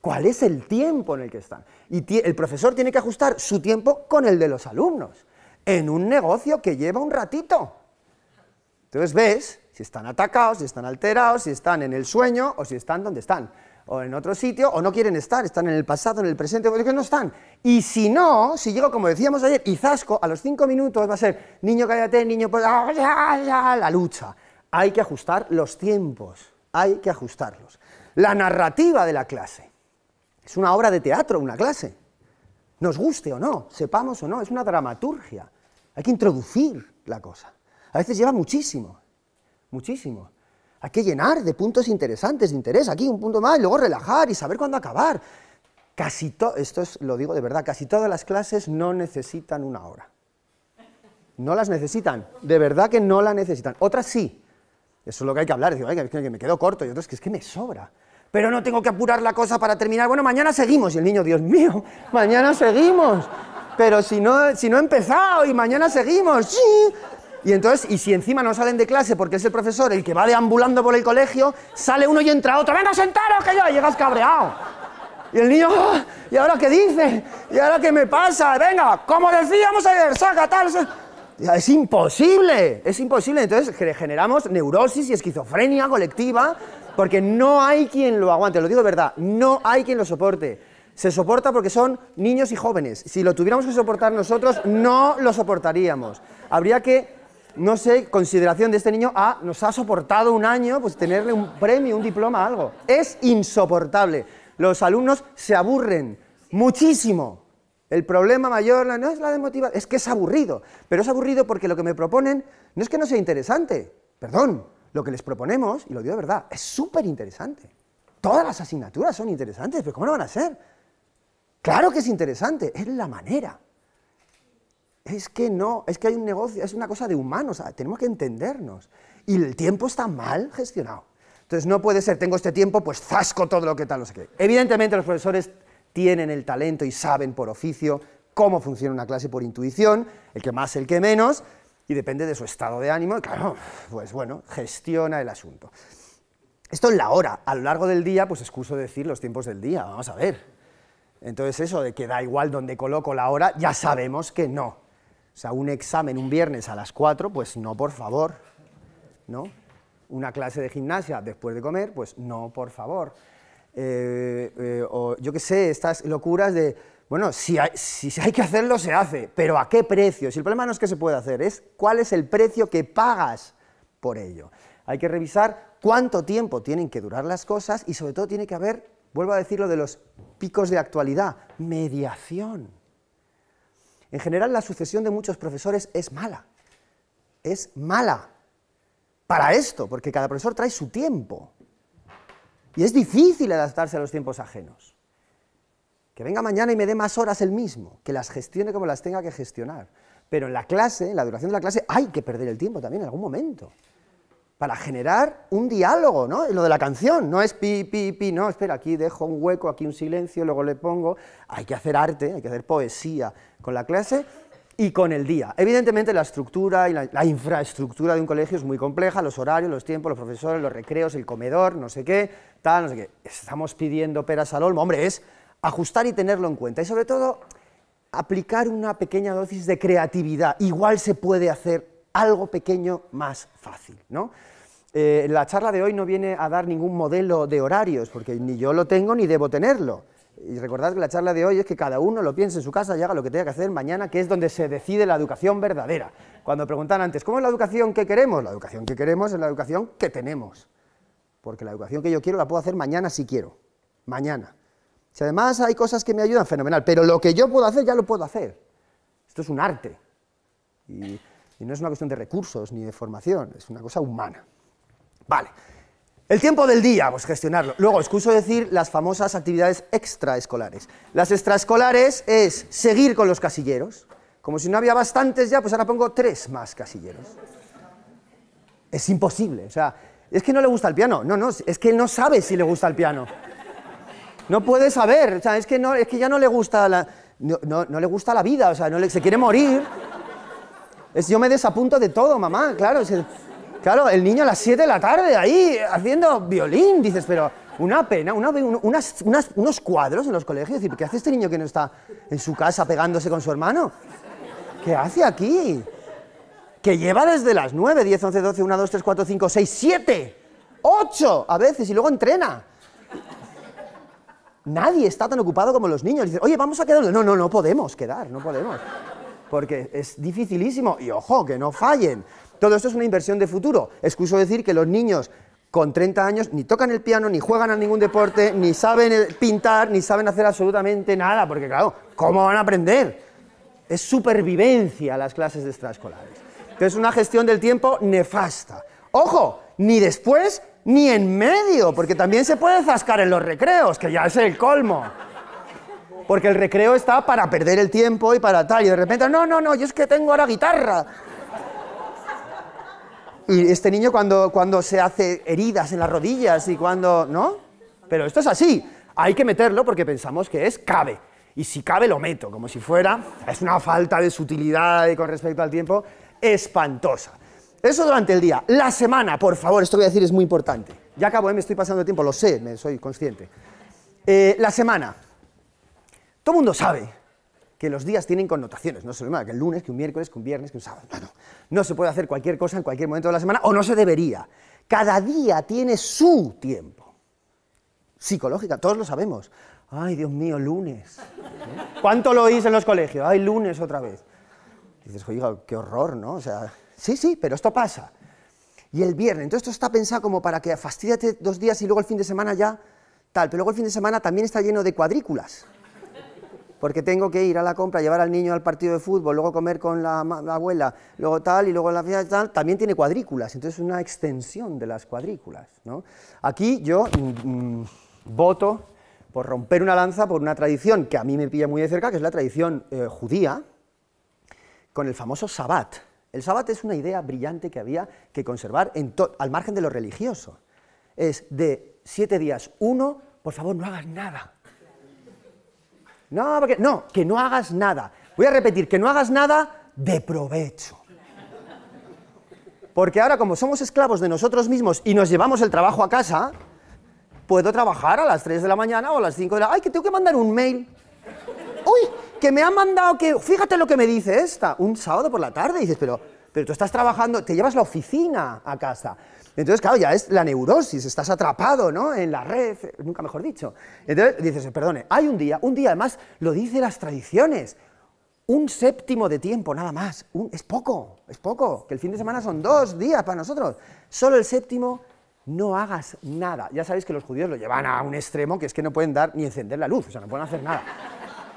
¿Cuál es el tiempo en el que están? Y el profesor tiene que ajustar su tiempo con el de los alumnos, en un negocio que lleva un ratito. Entonces ves si están atacados, si están alterados, si están en el sueño o si están donde están o en otro sitio, o no quieren estar, están en el pasado, en el presente, porque pues no están. Y si no, si llego, como decíamos ayer, y zasco, a los cinco minutos va a ser, niño cállate, niño, pues, ah, la lucha. Hay que ajustar los tiempos, hay que ajustarlos. La narrativa de la clase. Es una obra de teatro, una clase. Nos guste o no, sepamos o no, es una dramaturgia. Hay que introducir la cosa. A veces lleva muchísimo, muchísimo. Hay que llenar de puntos interesantes, de interés, aquí un punto más, y luego relajar y saber cuándo acabar. Casi todo, esto es, lo digo de verdad, casi todas las clases no necesitan una hora. No las necesitan, de verdad que no la necesitan. Otras sí, eso es lo que hay que hablar, digo, Ay, que me quedo corto, y otras que es que me sobra. Pero no tengo que apurar la cosa para terminar, bueno, mañana seguimos, y el niño, Dios mío, mañana seguimos, pero si no, si no he empezado y mañana seguimos, sí, y entonces, y si encima no salen de clase porque es el profesor el que va deambulando por el colegio, sale uno y entra otro. ¡Venga, sentaros que yo llegas cabreado. Y el niño, ah, ¿y ahora qué dice? ¿Y ahora qué me pasa? Venga, como decíamos ayer, saca tal. Es imposible, es imposible. Entonces generamos neurosis y esquizofrenia colectiva porque no hay quien lo aguante, lo digo de verdad, no hay quien lo soporte. Se soporta porque son niños y jóvenes. Si lo tuviéramos que soportar nosotros, no lo soportaríamos. Habría que no sé, consideración de este niño, nos ha soportado un año, pues tenerle un premio, un diploma, algo. Es insoportable. Los alumnos se aburren muchísimo. El problema mayor no es la desmotivación, es que es aburrido. Pero es aburrido porque lo que me proponen no es que no sea interesante, perdón, lo que les proponemos, y lo digo de verdad, es súper interesante. Todas las asignaturas son interesantes, pero ¿cómo no van a ser? Claro que es interesante, es la manera es que no, es que hay un negocio, es una cosa de humanos, tenemos que entendernos. Y el tiempo está mal gestionado. Entonces no puede ser, tengo este tiempo, pues zasco todo lo que tal, no sé qué. Evidentemente los profesores tienen el talento y saben por oficio cómo funciona una clase por intuición, el que más, el que menos, y depende de su estado de ánimo, y claro, pues bueno, gestiona el asunto. Esto es la hora, a lo largo del día, pues excuso decir los tiempos del día, vamos a ver. Entonces eso de que da igual donde coloco la hora, ya sabemos que no. O sea, un examen un viernes a las 4, pues no, por favor, ¿no? Una clase de gimnasia después de comer, pues no, por favor. Eh, eh, o yo qué sé, estas locuras de, bueno, si hay, que hacerlo, se hace, pero ¿a qué precio? Si el problema no es que se puede hacer, es cuál es el precio que pagas por ello. Hay que revisar cuánto tiempo tienen que durar las cosas y sobre todo tiene que haber, vuelvo a decirlo de los picos de actualidad, mediación. En general, la sucesión de muchos profesores es mala. Es mala para esto, porque cada profesor trae su tiempo. Y es difícil adaptarse a los tiempos ajenos. Que venga mañana y me dé más horas el mismo, que las gestione como las tenga que gestionar. Pero en la clase, en la duración de la clase, hay que perder el tiempo también en algún momento para generar un diálogo, ¿no? Lo de la canción, no es pi, pi, pi, no, espera, aquí dejo un hueco, aquí un silencio, luego le pongo, hay que hacer arte, hay que hacer poesía con la clase y con el día. Evidentemente la estructura y la, la, infraestructura de un colegio es muy compleja, los horarios, los tiempos, los profesores, los recreos, el comedor, no sé qué, tal, no sé qué. Estamos pidiendo peras al olmo, hombre, es ajustar y tenerlo en cuenta y sobre todo aplicar una pequeña dosis de creatividad. Igual se puede hacer algo pequeño más fácil. ¿no? Eh, la charla de hoy no viene a dar ningún modelo de horarios, porque ni yo lo tengo ni debo tenerlo. Y recordad que la charla de hoy es que cada uno lo piense en su casa y haga lo que tenga que hacer mañana, que es donde se decide la educación verdadera. Cuando preguntan antes, ¿cómo es la educación que queremos? La educación que queremos es la educación que tenemos. Porque la educación que yo quiero la puedo hacer mañana si quiero. Mañana. Si además hay cosas que me ayudan, fenomenal. Pero lo que yo puedo hacer, ya lo puedo hacer. Esto es un arte. Y y no es una cuestión de recursos ni de formación, es una cosa humana. Vale. El tiempo del día, pues gestionarlo. Luego, excuso decir las famosas actividades extraescolares. Las extraescolares es seguir con los casilleros. Como si no había bastantes ya, pues ahora pongo tres más casilleros. Es imposible. O sea, es que no le gusta el piano. No, no, es que no sabe si le gusta el piano. No puede saber. O sea, es que, es que ya no le gusta la... No, le gusta la vida, o sea, no se quiere morir. Es, yo me desapunto de todo, mamá, claro. Es, claro, el niño a las 7 de la tarde ahí haciendo violín, dices, pero una pena, una, unas, unas, unos cuadros en los colegios, ¿qué hace este niño que no está en su casa pegándose con su hermano? ¿Qué hace aquí? Que lleva desde las 9, 10, 11, 12, 1, 2, 3, 4, 5, 6, 7, 8 a veces y luego entrena. Nadie está tan ocupado como los niños. Dice, oye, vamos a quedar. No, no, no podemos quedar, no podemos porque es dificilísimo y ojo, que no fallen. Todo esto es una inversión de futuro. Excuso decir que los niños con 30 años ni tocan el piano, ni juegan a ningún deporte, ni saben eh, pintar, ni saben hacer absolutamente nada, porque claro, ¿cómo van a aprender? Es supervivencia las clases de extraescolares. es una gestión del tiempo nefasta. Ojo, ni después ni en medio, porque también se puede zascar en los recreos, que ya es el colmo porque el recreo está para perder el tiempo y para tal, y de repente, no, no, no, yo es que tengo ahora guitarra. Y este niño cuando, cuando se hace heridas en las rodillas y cuando... ¿No? Pero esto es así. Hay que meterlo porque pensamos que es cabe. Y si cabe lo meto, como si fuera... Es una falta de sutilidad con respecto al tiempo espantosa. Eso durante el día. La semana, por favor, esto que voy a decir es muy importante. Ya acabo, ¿eh? me estoy pasando el tiempo, lo sé, me soy consciente. Eh, la semana, todo el mundo sabe que los días tienen connotaciones, no se lo que el lunes, que un miércoles, que un viernes, que un sábado. No, se puede hacer cualquier cosa en cualquier momento de la semana o no se debería. Cada día tiene su tiempo. Psicológica, todos lo sabemos. Ay, Dios mío, lunes. ¿Eh? ¿Cuánto lo oís en los colegios? Ay, lunes otra vez. dices, oiga, qué horror, ¿no? O sea, sí, sí, pero esto pasa. Y el viernes, entonces esto está pensado como para que fastidiate dos días y luego el fin de semana ya tal, pero luego el fin de semana también está lleno de cuadrículas porque tengo que ir a la compra, llevar al niño al partido de fútbol, luego comer con la, abuela, luego tal y luego la fiesta tal, también tiene cuadrículas, entonces es una extensión de las cuadrículas. Aquí yo mm, mm, voto por romper una lanza por una tradición que a mí me pilla muy de cerca, que es la tradición eh, judía, con el famoso sabbat. El sabbat es una idea brillante que había que conservar al margen de lo religioso. Es de siete días uno, por favor no hagas nada, no, porque, no, que no hagas nada. Voy a repetir, que no hagas nada de provecho. Porque ahora como somos esclavos de nosotros mismos y nos llevamos el trabajo a casa, puedo trabajar a las 3 de la mañana o a las 5 de la... ¡Ay, que tengo que mandar un mail! ¡Uy, que me han mandado que... Fíjate lo que me dice esta, un sábado por la tarde. Y dices, pero, pero tú estás trabajando, te llevas la oficina a casa. Entonces, claro, ya es la neurosis, estás atrapado, ¿no? En la red, nunca mejor dicho. Entonces dices, perdone, hay un día, un día además lo dicen las tradiciones, un séptimo de tiempo nada más, es poco, es poco, que el fin de semana son dos días para nosotros, solo el séptimo no hagas nada. Ya sabéis que los judíos lo llevan a un extremo que es que no pueden dar ni encender la luz, o sea, no pueden hacer nada.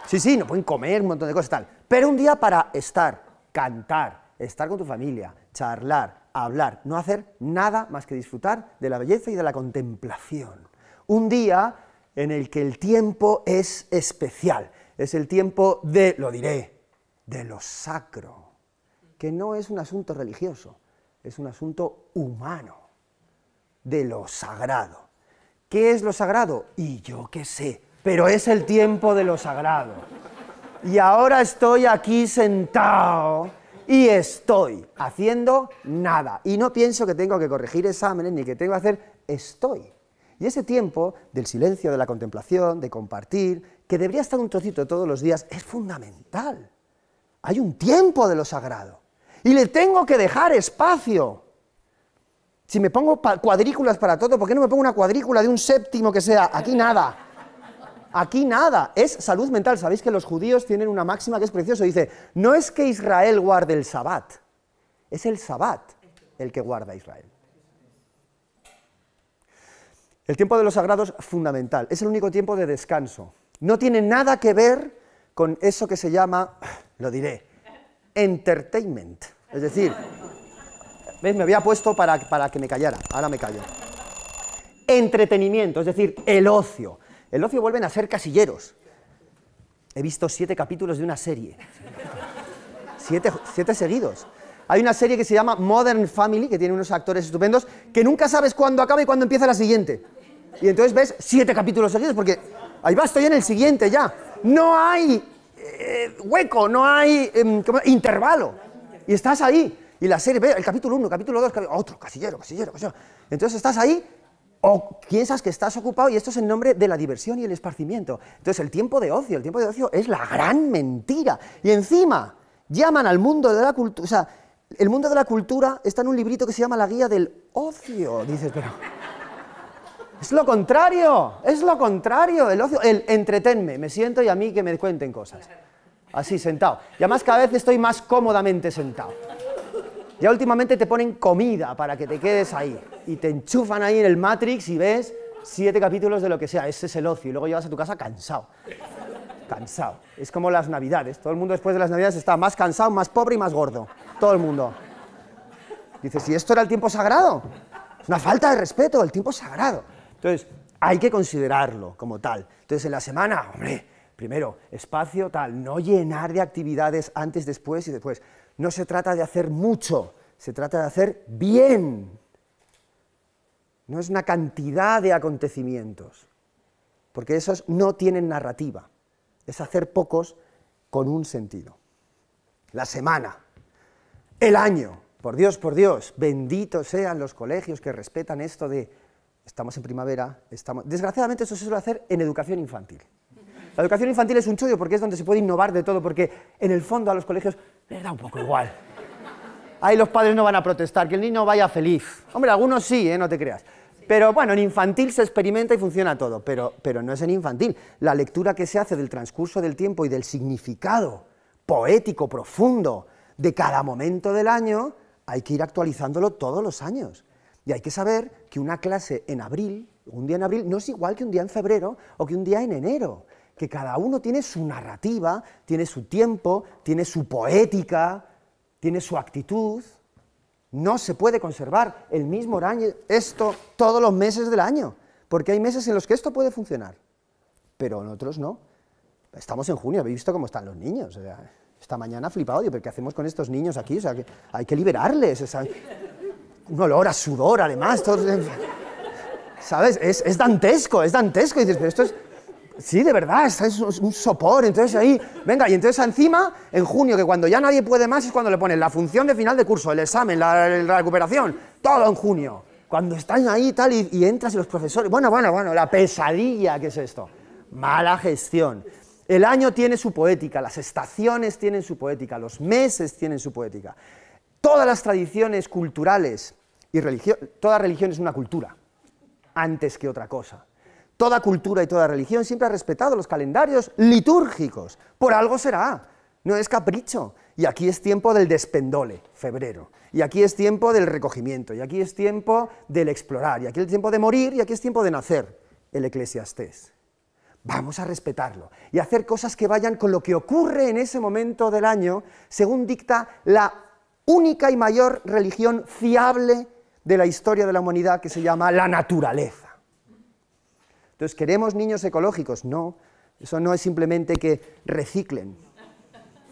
Sí, sí, no pueden comer, un montón de cosas tal. Pero un día para estar, cantar, estar con tu familia, charlar, hablar, no hacer nada más que disfrutar de la belleza y de la contemplación. Un día en el que el tiempo es especial, es el tiempo de, lo diré, de lo sacro, que no es un asunto religioso, es un asunto humano, de lo sagrado. ¿Qué es lo sagrado? Y yo qué sé, pero es el tiempo de lo sagrado. Y ahora estoy aquí sentado y estoy haciendo nada. Y no pienso que tengo que corregir exámenes ni que tengo que hacer, estoy. Y ese tiempo del silencio, de la contemplación, de compartir, que debería estar un trocito todos los días, es fundamental. Hay un tiempo de lo sagrado. Y le tengo que dejar espacio. Si me pongo cuadrículas para todo, ¿por qué no me pongo una cuadrícula de un séptimo que sea? Aquí nada. Aquí nada, es salud mental. Sabéis que los judíos tienen una máxima que es preciosa. Dice, no es que Israel guarde el sabbat, es el sabbat el que guarda Israel. El tiempo de los sagrados fundamental, es el único tiempo de descanso. No tiene nada que ver con eso que se llama, lo diré, entertainment. Es decir, ¿ves? Me había puesto para, para que me callara, ahora me callo. Entretenimiento, es decir, el ocio. El ocio vuelven a ser casilleros. He visto siete capítulos de una serie. siete, seguidos. Hay una serie que se llama Modern Family, que tiene unos actores estupendos, que nunca sabes cuándo acaba y cuándo empieza la siguiente. Y entonces ves siete capítulos seguidos, porque ahí va, estoy en el siguiente ya. No hay eh, hueco, no hay em, intervalo. Y estás ahí. Y la serie el capítulo 1, capítulo 2, otro, casillero, casillero, casillero. Entonces estás ahí o piensas que estás ocupado y esto es en nombre de la diversión y el esparcimiento. Entonces el tiempo de ocio, el tiempo de ocio es la gran mentira. Y encima llaman al mundo de la cultura, o sea, el mundo de la cultura está en un librito que se llama La Guía del Ocio. Dices, pero... Es lo contrario, es lo contrario, el ocio, el entretenme, me siento y a mí que me cuenten cosas. Así, sentado. Y además cada vez estoy más cómodamente sentado. Ya últimamente te ponen comida para que te quedes ahí y te enchufan ahí en el Matrix y ves siete capítulos de lo que sea. Ese es el ocio y luego llevas a tu casa cansado. Cansado. Es como las navidades. Todo el mundo después de las navidades está más cansado, más pobre y más gordo. Todo el mundo. Dices, ¿y esto era el tiempo sagrado? Es una falta de respeto, el tiempo sagrado. Entonces, hay que considerarlo como tal. Entonces, en la semana, hombre, primero, espacio tal, no llenar de actividades antes, después y después no se trata de hacer mucho, se trata de hacer bien. No es una cantidad de acontecimientos, porque esos no tienen narrativa. Es hacer pocos con un sentido. La semana, el año, por Dios, por Dios, benditos sean los colegios que respetan esto de estamos en primavera, estamos... Desgraciadamente eso se suele hacer en educación infantil. La educación infantil es un chollo porque es donde se puede innovar de todo, porque en el fondo a los colegios da un poco igual. Ahí los padres no van a protestar, que el niño vaya feliz. Hombre, algunos sí, ¿eh? no te creas. Pero bueno, en infantil se experimenta y funciona todo, pero no es en infantil. La lectura que se hace del transcurso del tiempo y del significado poético, profundo, de cada momento del año, hay que ir actualizándolo todos los años. Y hay que saber que una clase en abril, un día en abril, no es igual que un día en febrero o que un día en enero que cada uno tiene su narrativa, tiene su tiempo, tiene su poética, tiene su actitud. No se puede conservar el mismo horario, esto todos los meses del año, porque hay meses en los que esto puede funcionar, pero en otros no. Estamos en junio, habéis visto cómo están los niños. esta mañana flipado, yo, ¿pero qué hacemos con estos niños aquí? hay que liberarles. un olor a sudor, además. ¿Sabes? Es, es, dantesco, es dantesco. dices, pero esto es, Sí, de verdad, es un sopor. Entonces ahí, venga, y entonces encima, en junio, que cuando ya nadie puede más, es cuando le ponen la función de final de curso, el examen, la, recuperación, todo en junio. Cuando están ahí tal, y, y entras y los profesores. Bueno, bueno, bueno, la pesadilla que es esto. Mala gestión. El año tiene su poética, las estaciones tienen su poética, los meses tienen su poética. Todas las tradiciones culturales y religión, toda religión es una cultura, antes que otra cosa. Toda cultura y toda religión siempre ha respetado los calendarios litúrgicos. Por algo será. No es capricho. Y aquí es tiempo del despendole, febrero. Y aquí es tiempo del recogimiento. Y aquí es tiempo del explorar. Y aquí es tiempo de morir. Y aquí es tiempo de nacer. El eclesiastés. Vamos a respetarlo y hacer cosas que vayan con lo que ocurre en ese momento del año, según dicta la única y mayor religión fiable de la historia de la humanidad, que se llama la naturaleza. Entonces, ¿queremos niños ecológicos? No, eso no es simplemente que reciclen,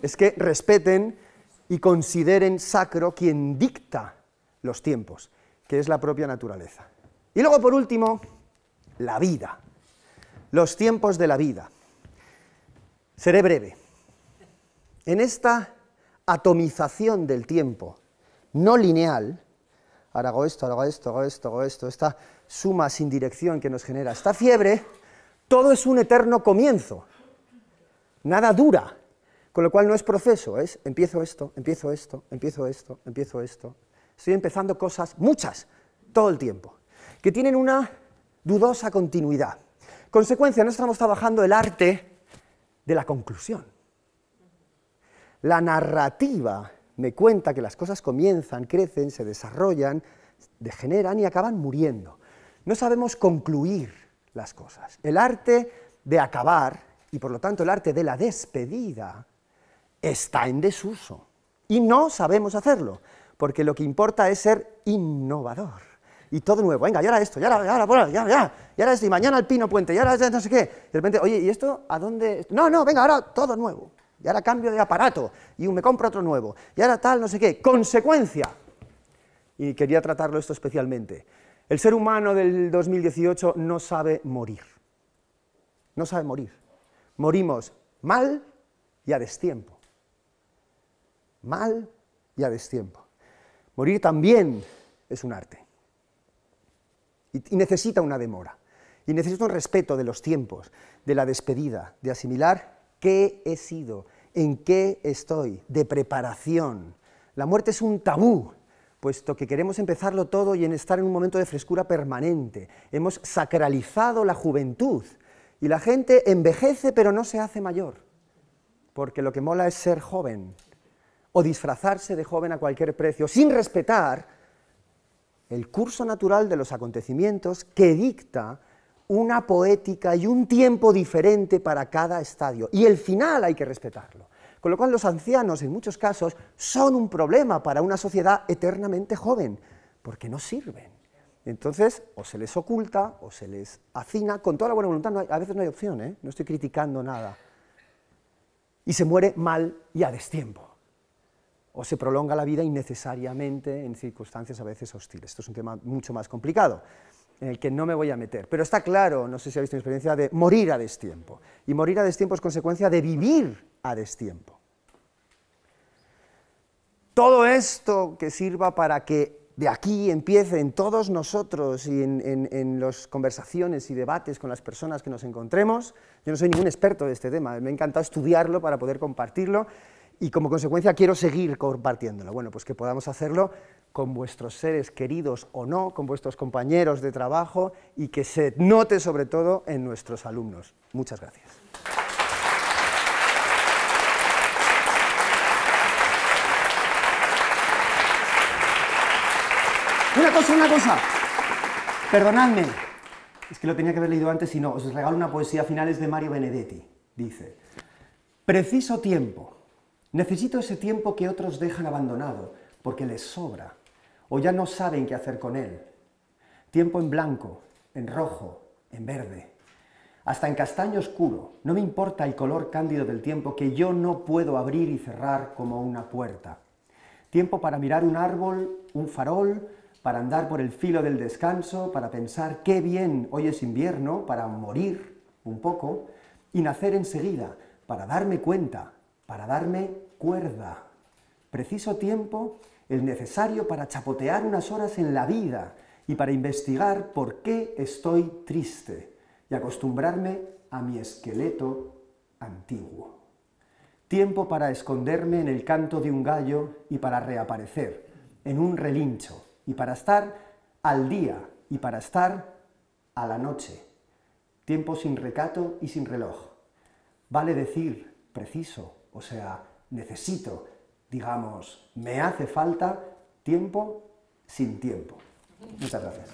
es que respeten y consideren sacro quien dicta los tiempos, que es la propia naturaleza. Y luego, por último, la vida, los tiempos de la vida. Seré breve. En esta atomización del tiempo no lineal, ahora hago esto, ahora hago esto, hago esto, hago esto, esta suma sin dirección que nos genera esta fiebre, todo es un eterno comienzo. Nada dura. Con lo cual no es proceso, es empiezo esto, empiezo esto, empiezo esto, empiezo esto. Estoy empezando cosas, muchas, todo el tiempo, que tienen una dudosa continuidad. Consecuencia, no estamos trabajando el arte de la conclusión. La narrativa me cuenta que las cosas comienzan, crecen, se desarrollan, degeneran y acaban muriendo. No sabemos concluir las cosas. El arte de acabar, y por lo tanto el arte de la despedida, está en desuso. Y no sabemos hacerlo, porque lo que importa es ser innovador. Y todo nuevo, venga, y ahora esto, y ahora, ya, ya, y esto, y mañana el pino puente, y ahora no sé qué. De repente, oye, ¿y esto a dónde? No, no, venga, ahora todo nuevo y ahora cambio de aparato, y me compro otro nuevo, y ahora tal, no sé qué, consecuencia. Y quería tratarlo esto especialmente. El ser humano del 2018 no sabe morir. No sabe morir. Morimos mal y a destiempo. Mal y a destiempo. Morir también es un arte. Y, y necesita una demora. Y necesita un respeto de los tiempos, de la despedida, de asimilar ¿Qué he sido? ¿En qué estoy? De preparación. La muerte es un tabú, puesto que queremos empezarlo todo y en estar en un momento de frescura permanente. Hemos sacralizado la juventud y la gente envejece pero no se hace mayor, porque lo que mola es ser joven o disfrazarse de joven a cualquier precio, sin respetar el curso natural de los acontecimientos que dicta una poética y un tiempo diferente para cada estadio. Y el final hay que respetarlo. Con lo cual los ancianos, en muchos casos, son un problema para una sociedad eternamente joven, porque no sirven. Entonces, o se les oculta, o se les hacina, con toda la buena voluntad, no a veces no hay opción, ¿eh? no estoy criticando nada. Y se muere mal y a destiempo. O se prolonga la vida innecesariamente en circunstancias a veces hostiles. Esto es un tema mucho más complicado en el que no me voy a meter. Pero está claro, no sé si habéis tenido experiencia, de morir a destiempo. Y morir a destiempo es consecuencia de vivir a destiempo. Todo esto que sirva para que de aquí empiece en todos nosotros y en, en las conversaciones y debates con las personas que nos encontremos. Yo no soy ningún experto de este tema, me ha encantado estudiarlo para poder compartirlo y como consecuencia quiero seguir compartiéndolo. Bueno, pues que podamos hacerlo con vuestros seres queridos o no, con vuestros compañeros de trabajo y que se note sobre todo en nuestros alumnos. Muchas gracias. Una cosa, una cosa. Perdonadme. Es que lo tenía que haber leído antes y no. Os regalo una poesía final, es de Mario Benedetti. Dice, preciso tiempo. Necesito ese tiempo que otros dejan abandonado, porque les sobra o ya no saben qué hacer con él. Tiempo en blanco, en rojo, en verde, hasta en castaño oscuro. No me importa el color cándido del tiempo que yo no puedo abrir y cerrar como una puerta. Tiempo para mirar un árbol, un farol, para andar por el filo del descanso, para pensar qué bien hoy es invierno, para morir un poco y nacer enseguida, para darme cuenta, para darme cuerda. Preciso tiempo el necesario para chapotear unas horas en la vida y para investigar por qué estoy triste y acostumbrarme a mi esqueleto antiguo. Tiempo para esconderme en el canto de un gallo y para reaparecer en un relincho y para estar al día y para estar a la noche. Tiempo sin recato y sin reloj. Vale decir preciso, o sea, necesito, digamos, me hace falta tiempo sin tiempo. Muchas gracias.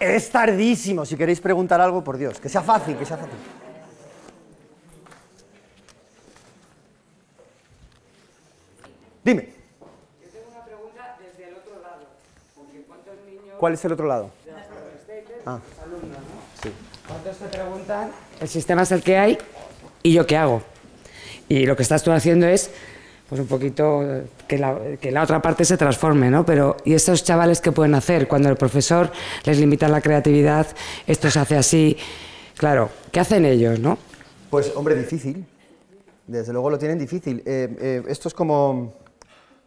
Es tardísimo. Si queréis preguntar algo, por Dios, que sea fácil, que sea fácil. Dime. Yo tengo una pregunta desde el otro lado. ¿cuántos niños... ¿Cuál es el otro lado? Ah. Alumnos, ¿no? Sí. ¿Cuántos te preguntan? El sistema es el que hay y yo qué hago. Y lo que estás tú haciendo es pues un poquito eh, que la, otra parte se transforme, ¿no? Pero, ¿y esos chavales qué pueden hacer? Cuando el profesor les limita la creatividad, esto se hace así. Claro, ¿qué hacen ellos, no? Pues, hombre, difícil. Desde luego lo tienen difícil. Eh, eh, esto es como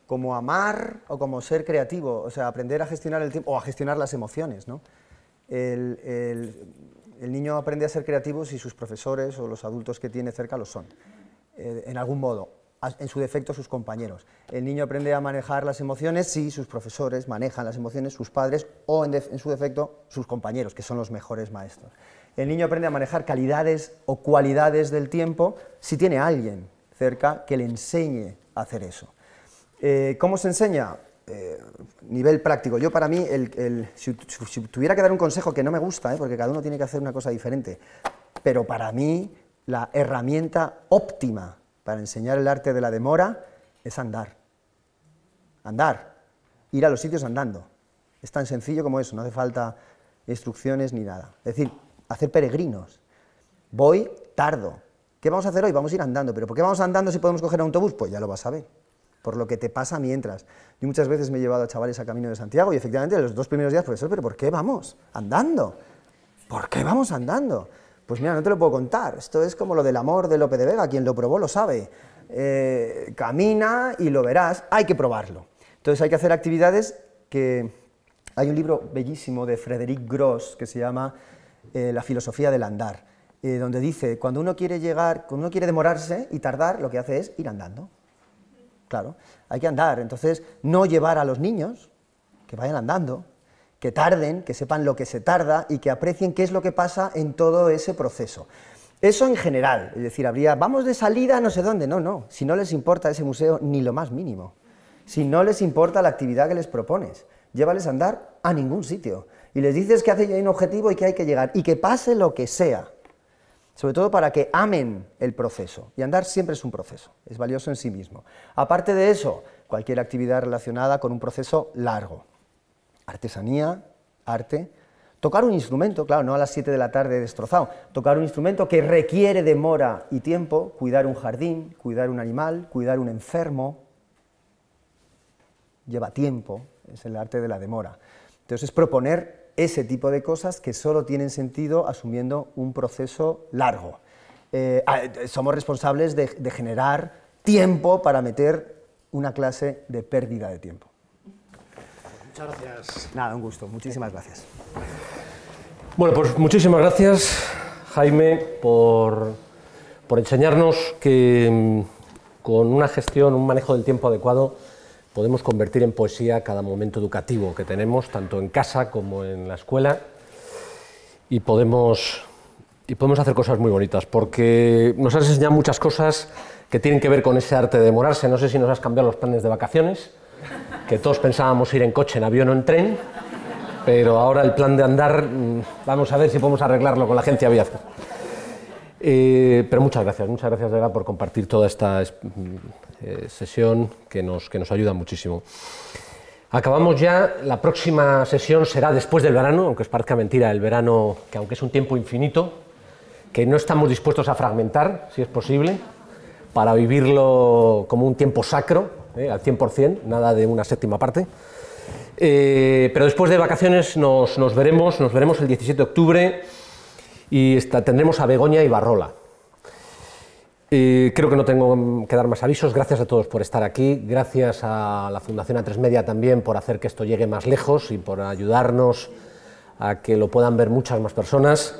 como amar o como ser creativo, o sea, aprender a gestionar el tiempo o a gestionar las emociones, El, niño aprende a ser creativo si sus profesores o los adultos que tiene cerca lo son, eh, en algún modo, en su defecto sus compañeros. El niño aprende a manejar las emociones si sus profesores manejan las emociones, sus padres o, en, en su defecto, sus compañeros, que son los mejores maestros. El niño aprende a manejar calidades o cualidades del tiempo si tiene alguien cerca que le enseñe a hacer eso. Eh, ¿Cómo se enseña? Eh, nivel práctico. Yo para mí, si, tuviera que dar un consejo que no me gusta, eh, porque cada uno tiene que hacer una cosa diferente, pero para mí la herramienta óptima para enseñar el arte de la demora es andar. Andar. Ir a los sitios andando. Es tan sencillo como eso, no hace falta instrucciones ni nada. Es decir, hacer peregrinos. Voy tardo. ¿Qué vamos a hacer hoy? Vamos a ir andando. ¿Pero por qué vamos andando si podemos coger un autobús? Pues ya lo vas a ver por lo que te pasa mientras. Yo muchas veces me he llevado a chavales a Camino de Santiago y efectivamente los dos primeros días, profesor, pero ¿por qué vamos andando? ¿Por qué vamos andando? Pues mira, no te lo puedo contar. Esto es como lo del amor de Lope de Vega, quien lo probó lo sabe. Eh, camina y lo verás, hay que probarlo. Entonces hay que hacer actividades que... Hay un libro bellísimo de Frederic Gross que se llama eh, La filosofía del andar, eh, donde dice, cuando uno quiere llegar, cuando uno quiere demorarse y tardar, lo que hace es ir andando claro, hay que andar. Entonces, no llevar a los niños, que vayan andando, que tarden, que sepan lo que se tarda y que aprecien qué es lo que pasa en todo ese proceso. Eso en general, es decir, habría, vamos de salida a no sé dónde, no, no, si no les importa ese museo ni lo más mínimo, si no les importa la actividad que les propones, llévales a andar a ningún sitio y les dices que hace un objetivo y que hay que llegar y que pase lo que sea, sobre todo para que amen el proceso. Y andar siempre es un proceso, es valioso en sí mismo. Aparte de eso, cualquier actividad relacionada con un proceso largo. Artesanía, arte, tocar un instrumento, claro, no a las 7 de la tarde destrozado, tocar un instrumento que requiere demora y tiempo, cuidar un jardín, cuidar un animal, cuidar un enfermo, lleva tiempo, es el arte de la demora. Entonces, es proponer ese tipo de cosas que solo tienen sentido asumiendo un proceso largo. Eh, eh, somos responsables de, de generar tiempo para meter una clase de pérdida de tiempo. Muchas gracias. Nada, un gusto. Muchísimas gracias. Bueno, pues muchísimas gracias, Jaime, por, por enseñarnos que mm, con una gestión, un manejo del tiempo adecuado, podemos convertir en poesía cada momento educativo que tenemos, tanto en casa como en la escuela, y podemos, y podemos hacer cosas muy bonitas, porque nos has enseñado muchas cosas que tienen que ver con ese arte de demorarse. No sé si nos has cambiado los planes de vacaciones, que todos pensábamos ir en coche, en avión o en tren, pero ahora el plan de andar, mm, vamos a ver si podemos arreglarlo con la agencia Viaza. Eh, pero muchas gracias, muchas gracias de por compartir toda esta eh, sesión que nos, que nos ayuda muchísimo. Acabamos ya, la próxima sesión será después del verano, aunque es parezca mentira, el verano, que aunque es un tiempo infinito, que no estamos dispuestos a fragmentar, si es posible, para vivirlo como un tiempo sacro, eh, al 100%, nada de una séptima parte. Eh, pero después de vacaciones nos, nos, veremos, nos veremos el 17 de octubre y tendremos a Begoña y Barrola creo que no tengo que dar más avisos. Gracias a todos por estar aquí. Gracias a la Fundación A3 Media también por hacer que esto llegue más lejos y por ayudarnos a que lo puedan ver muchas más personas.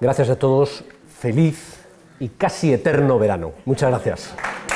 Gracias a todos. Feliz y casi eterno verano. Muchas gracias.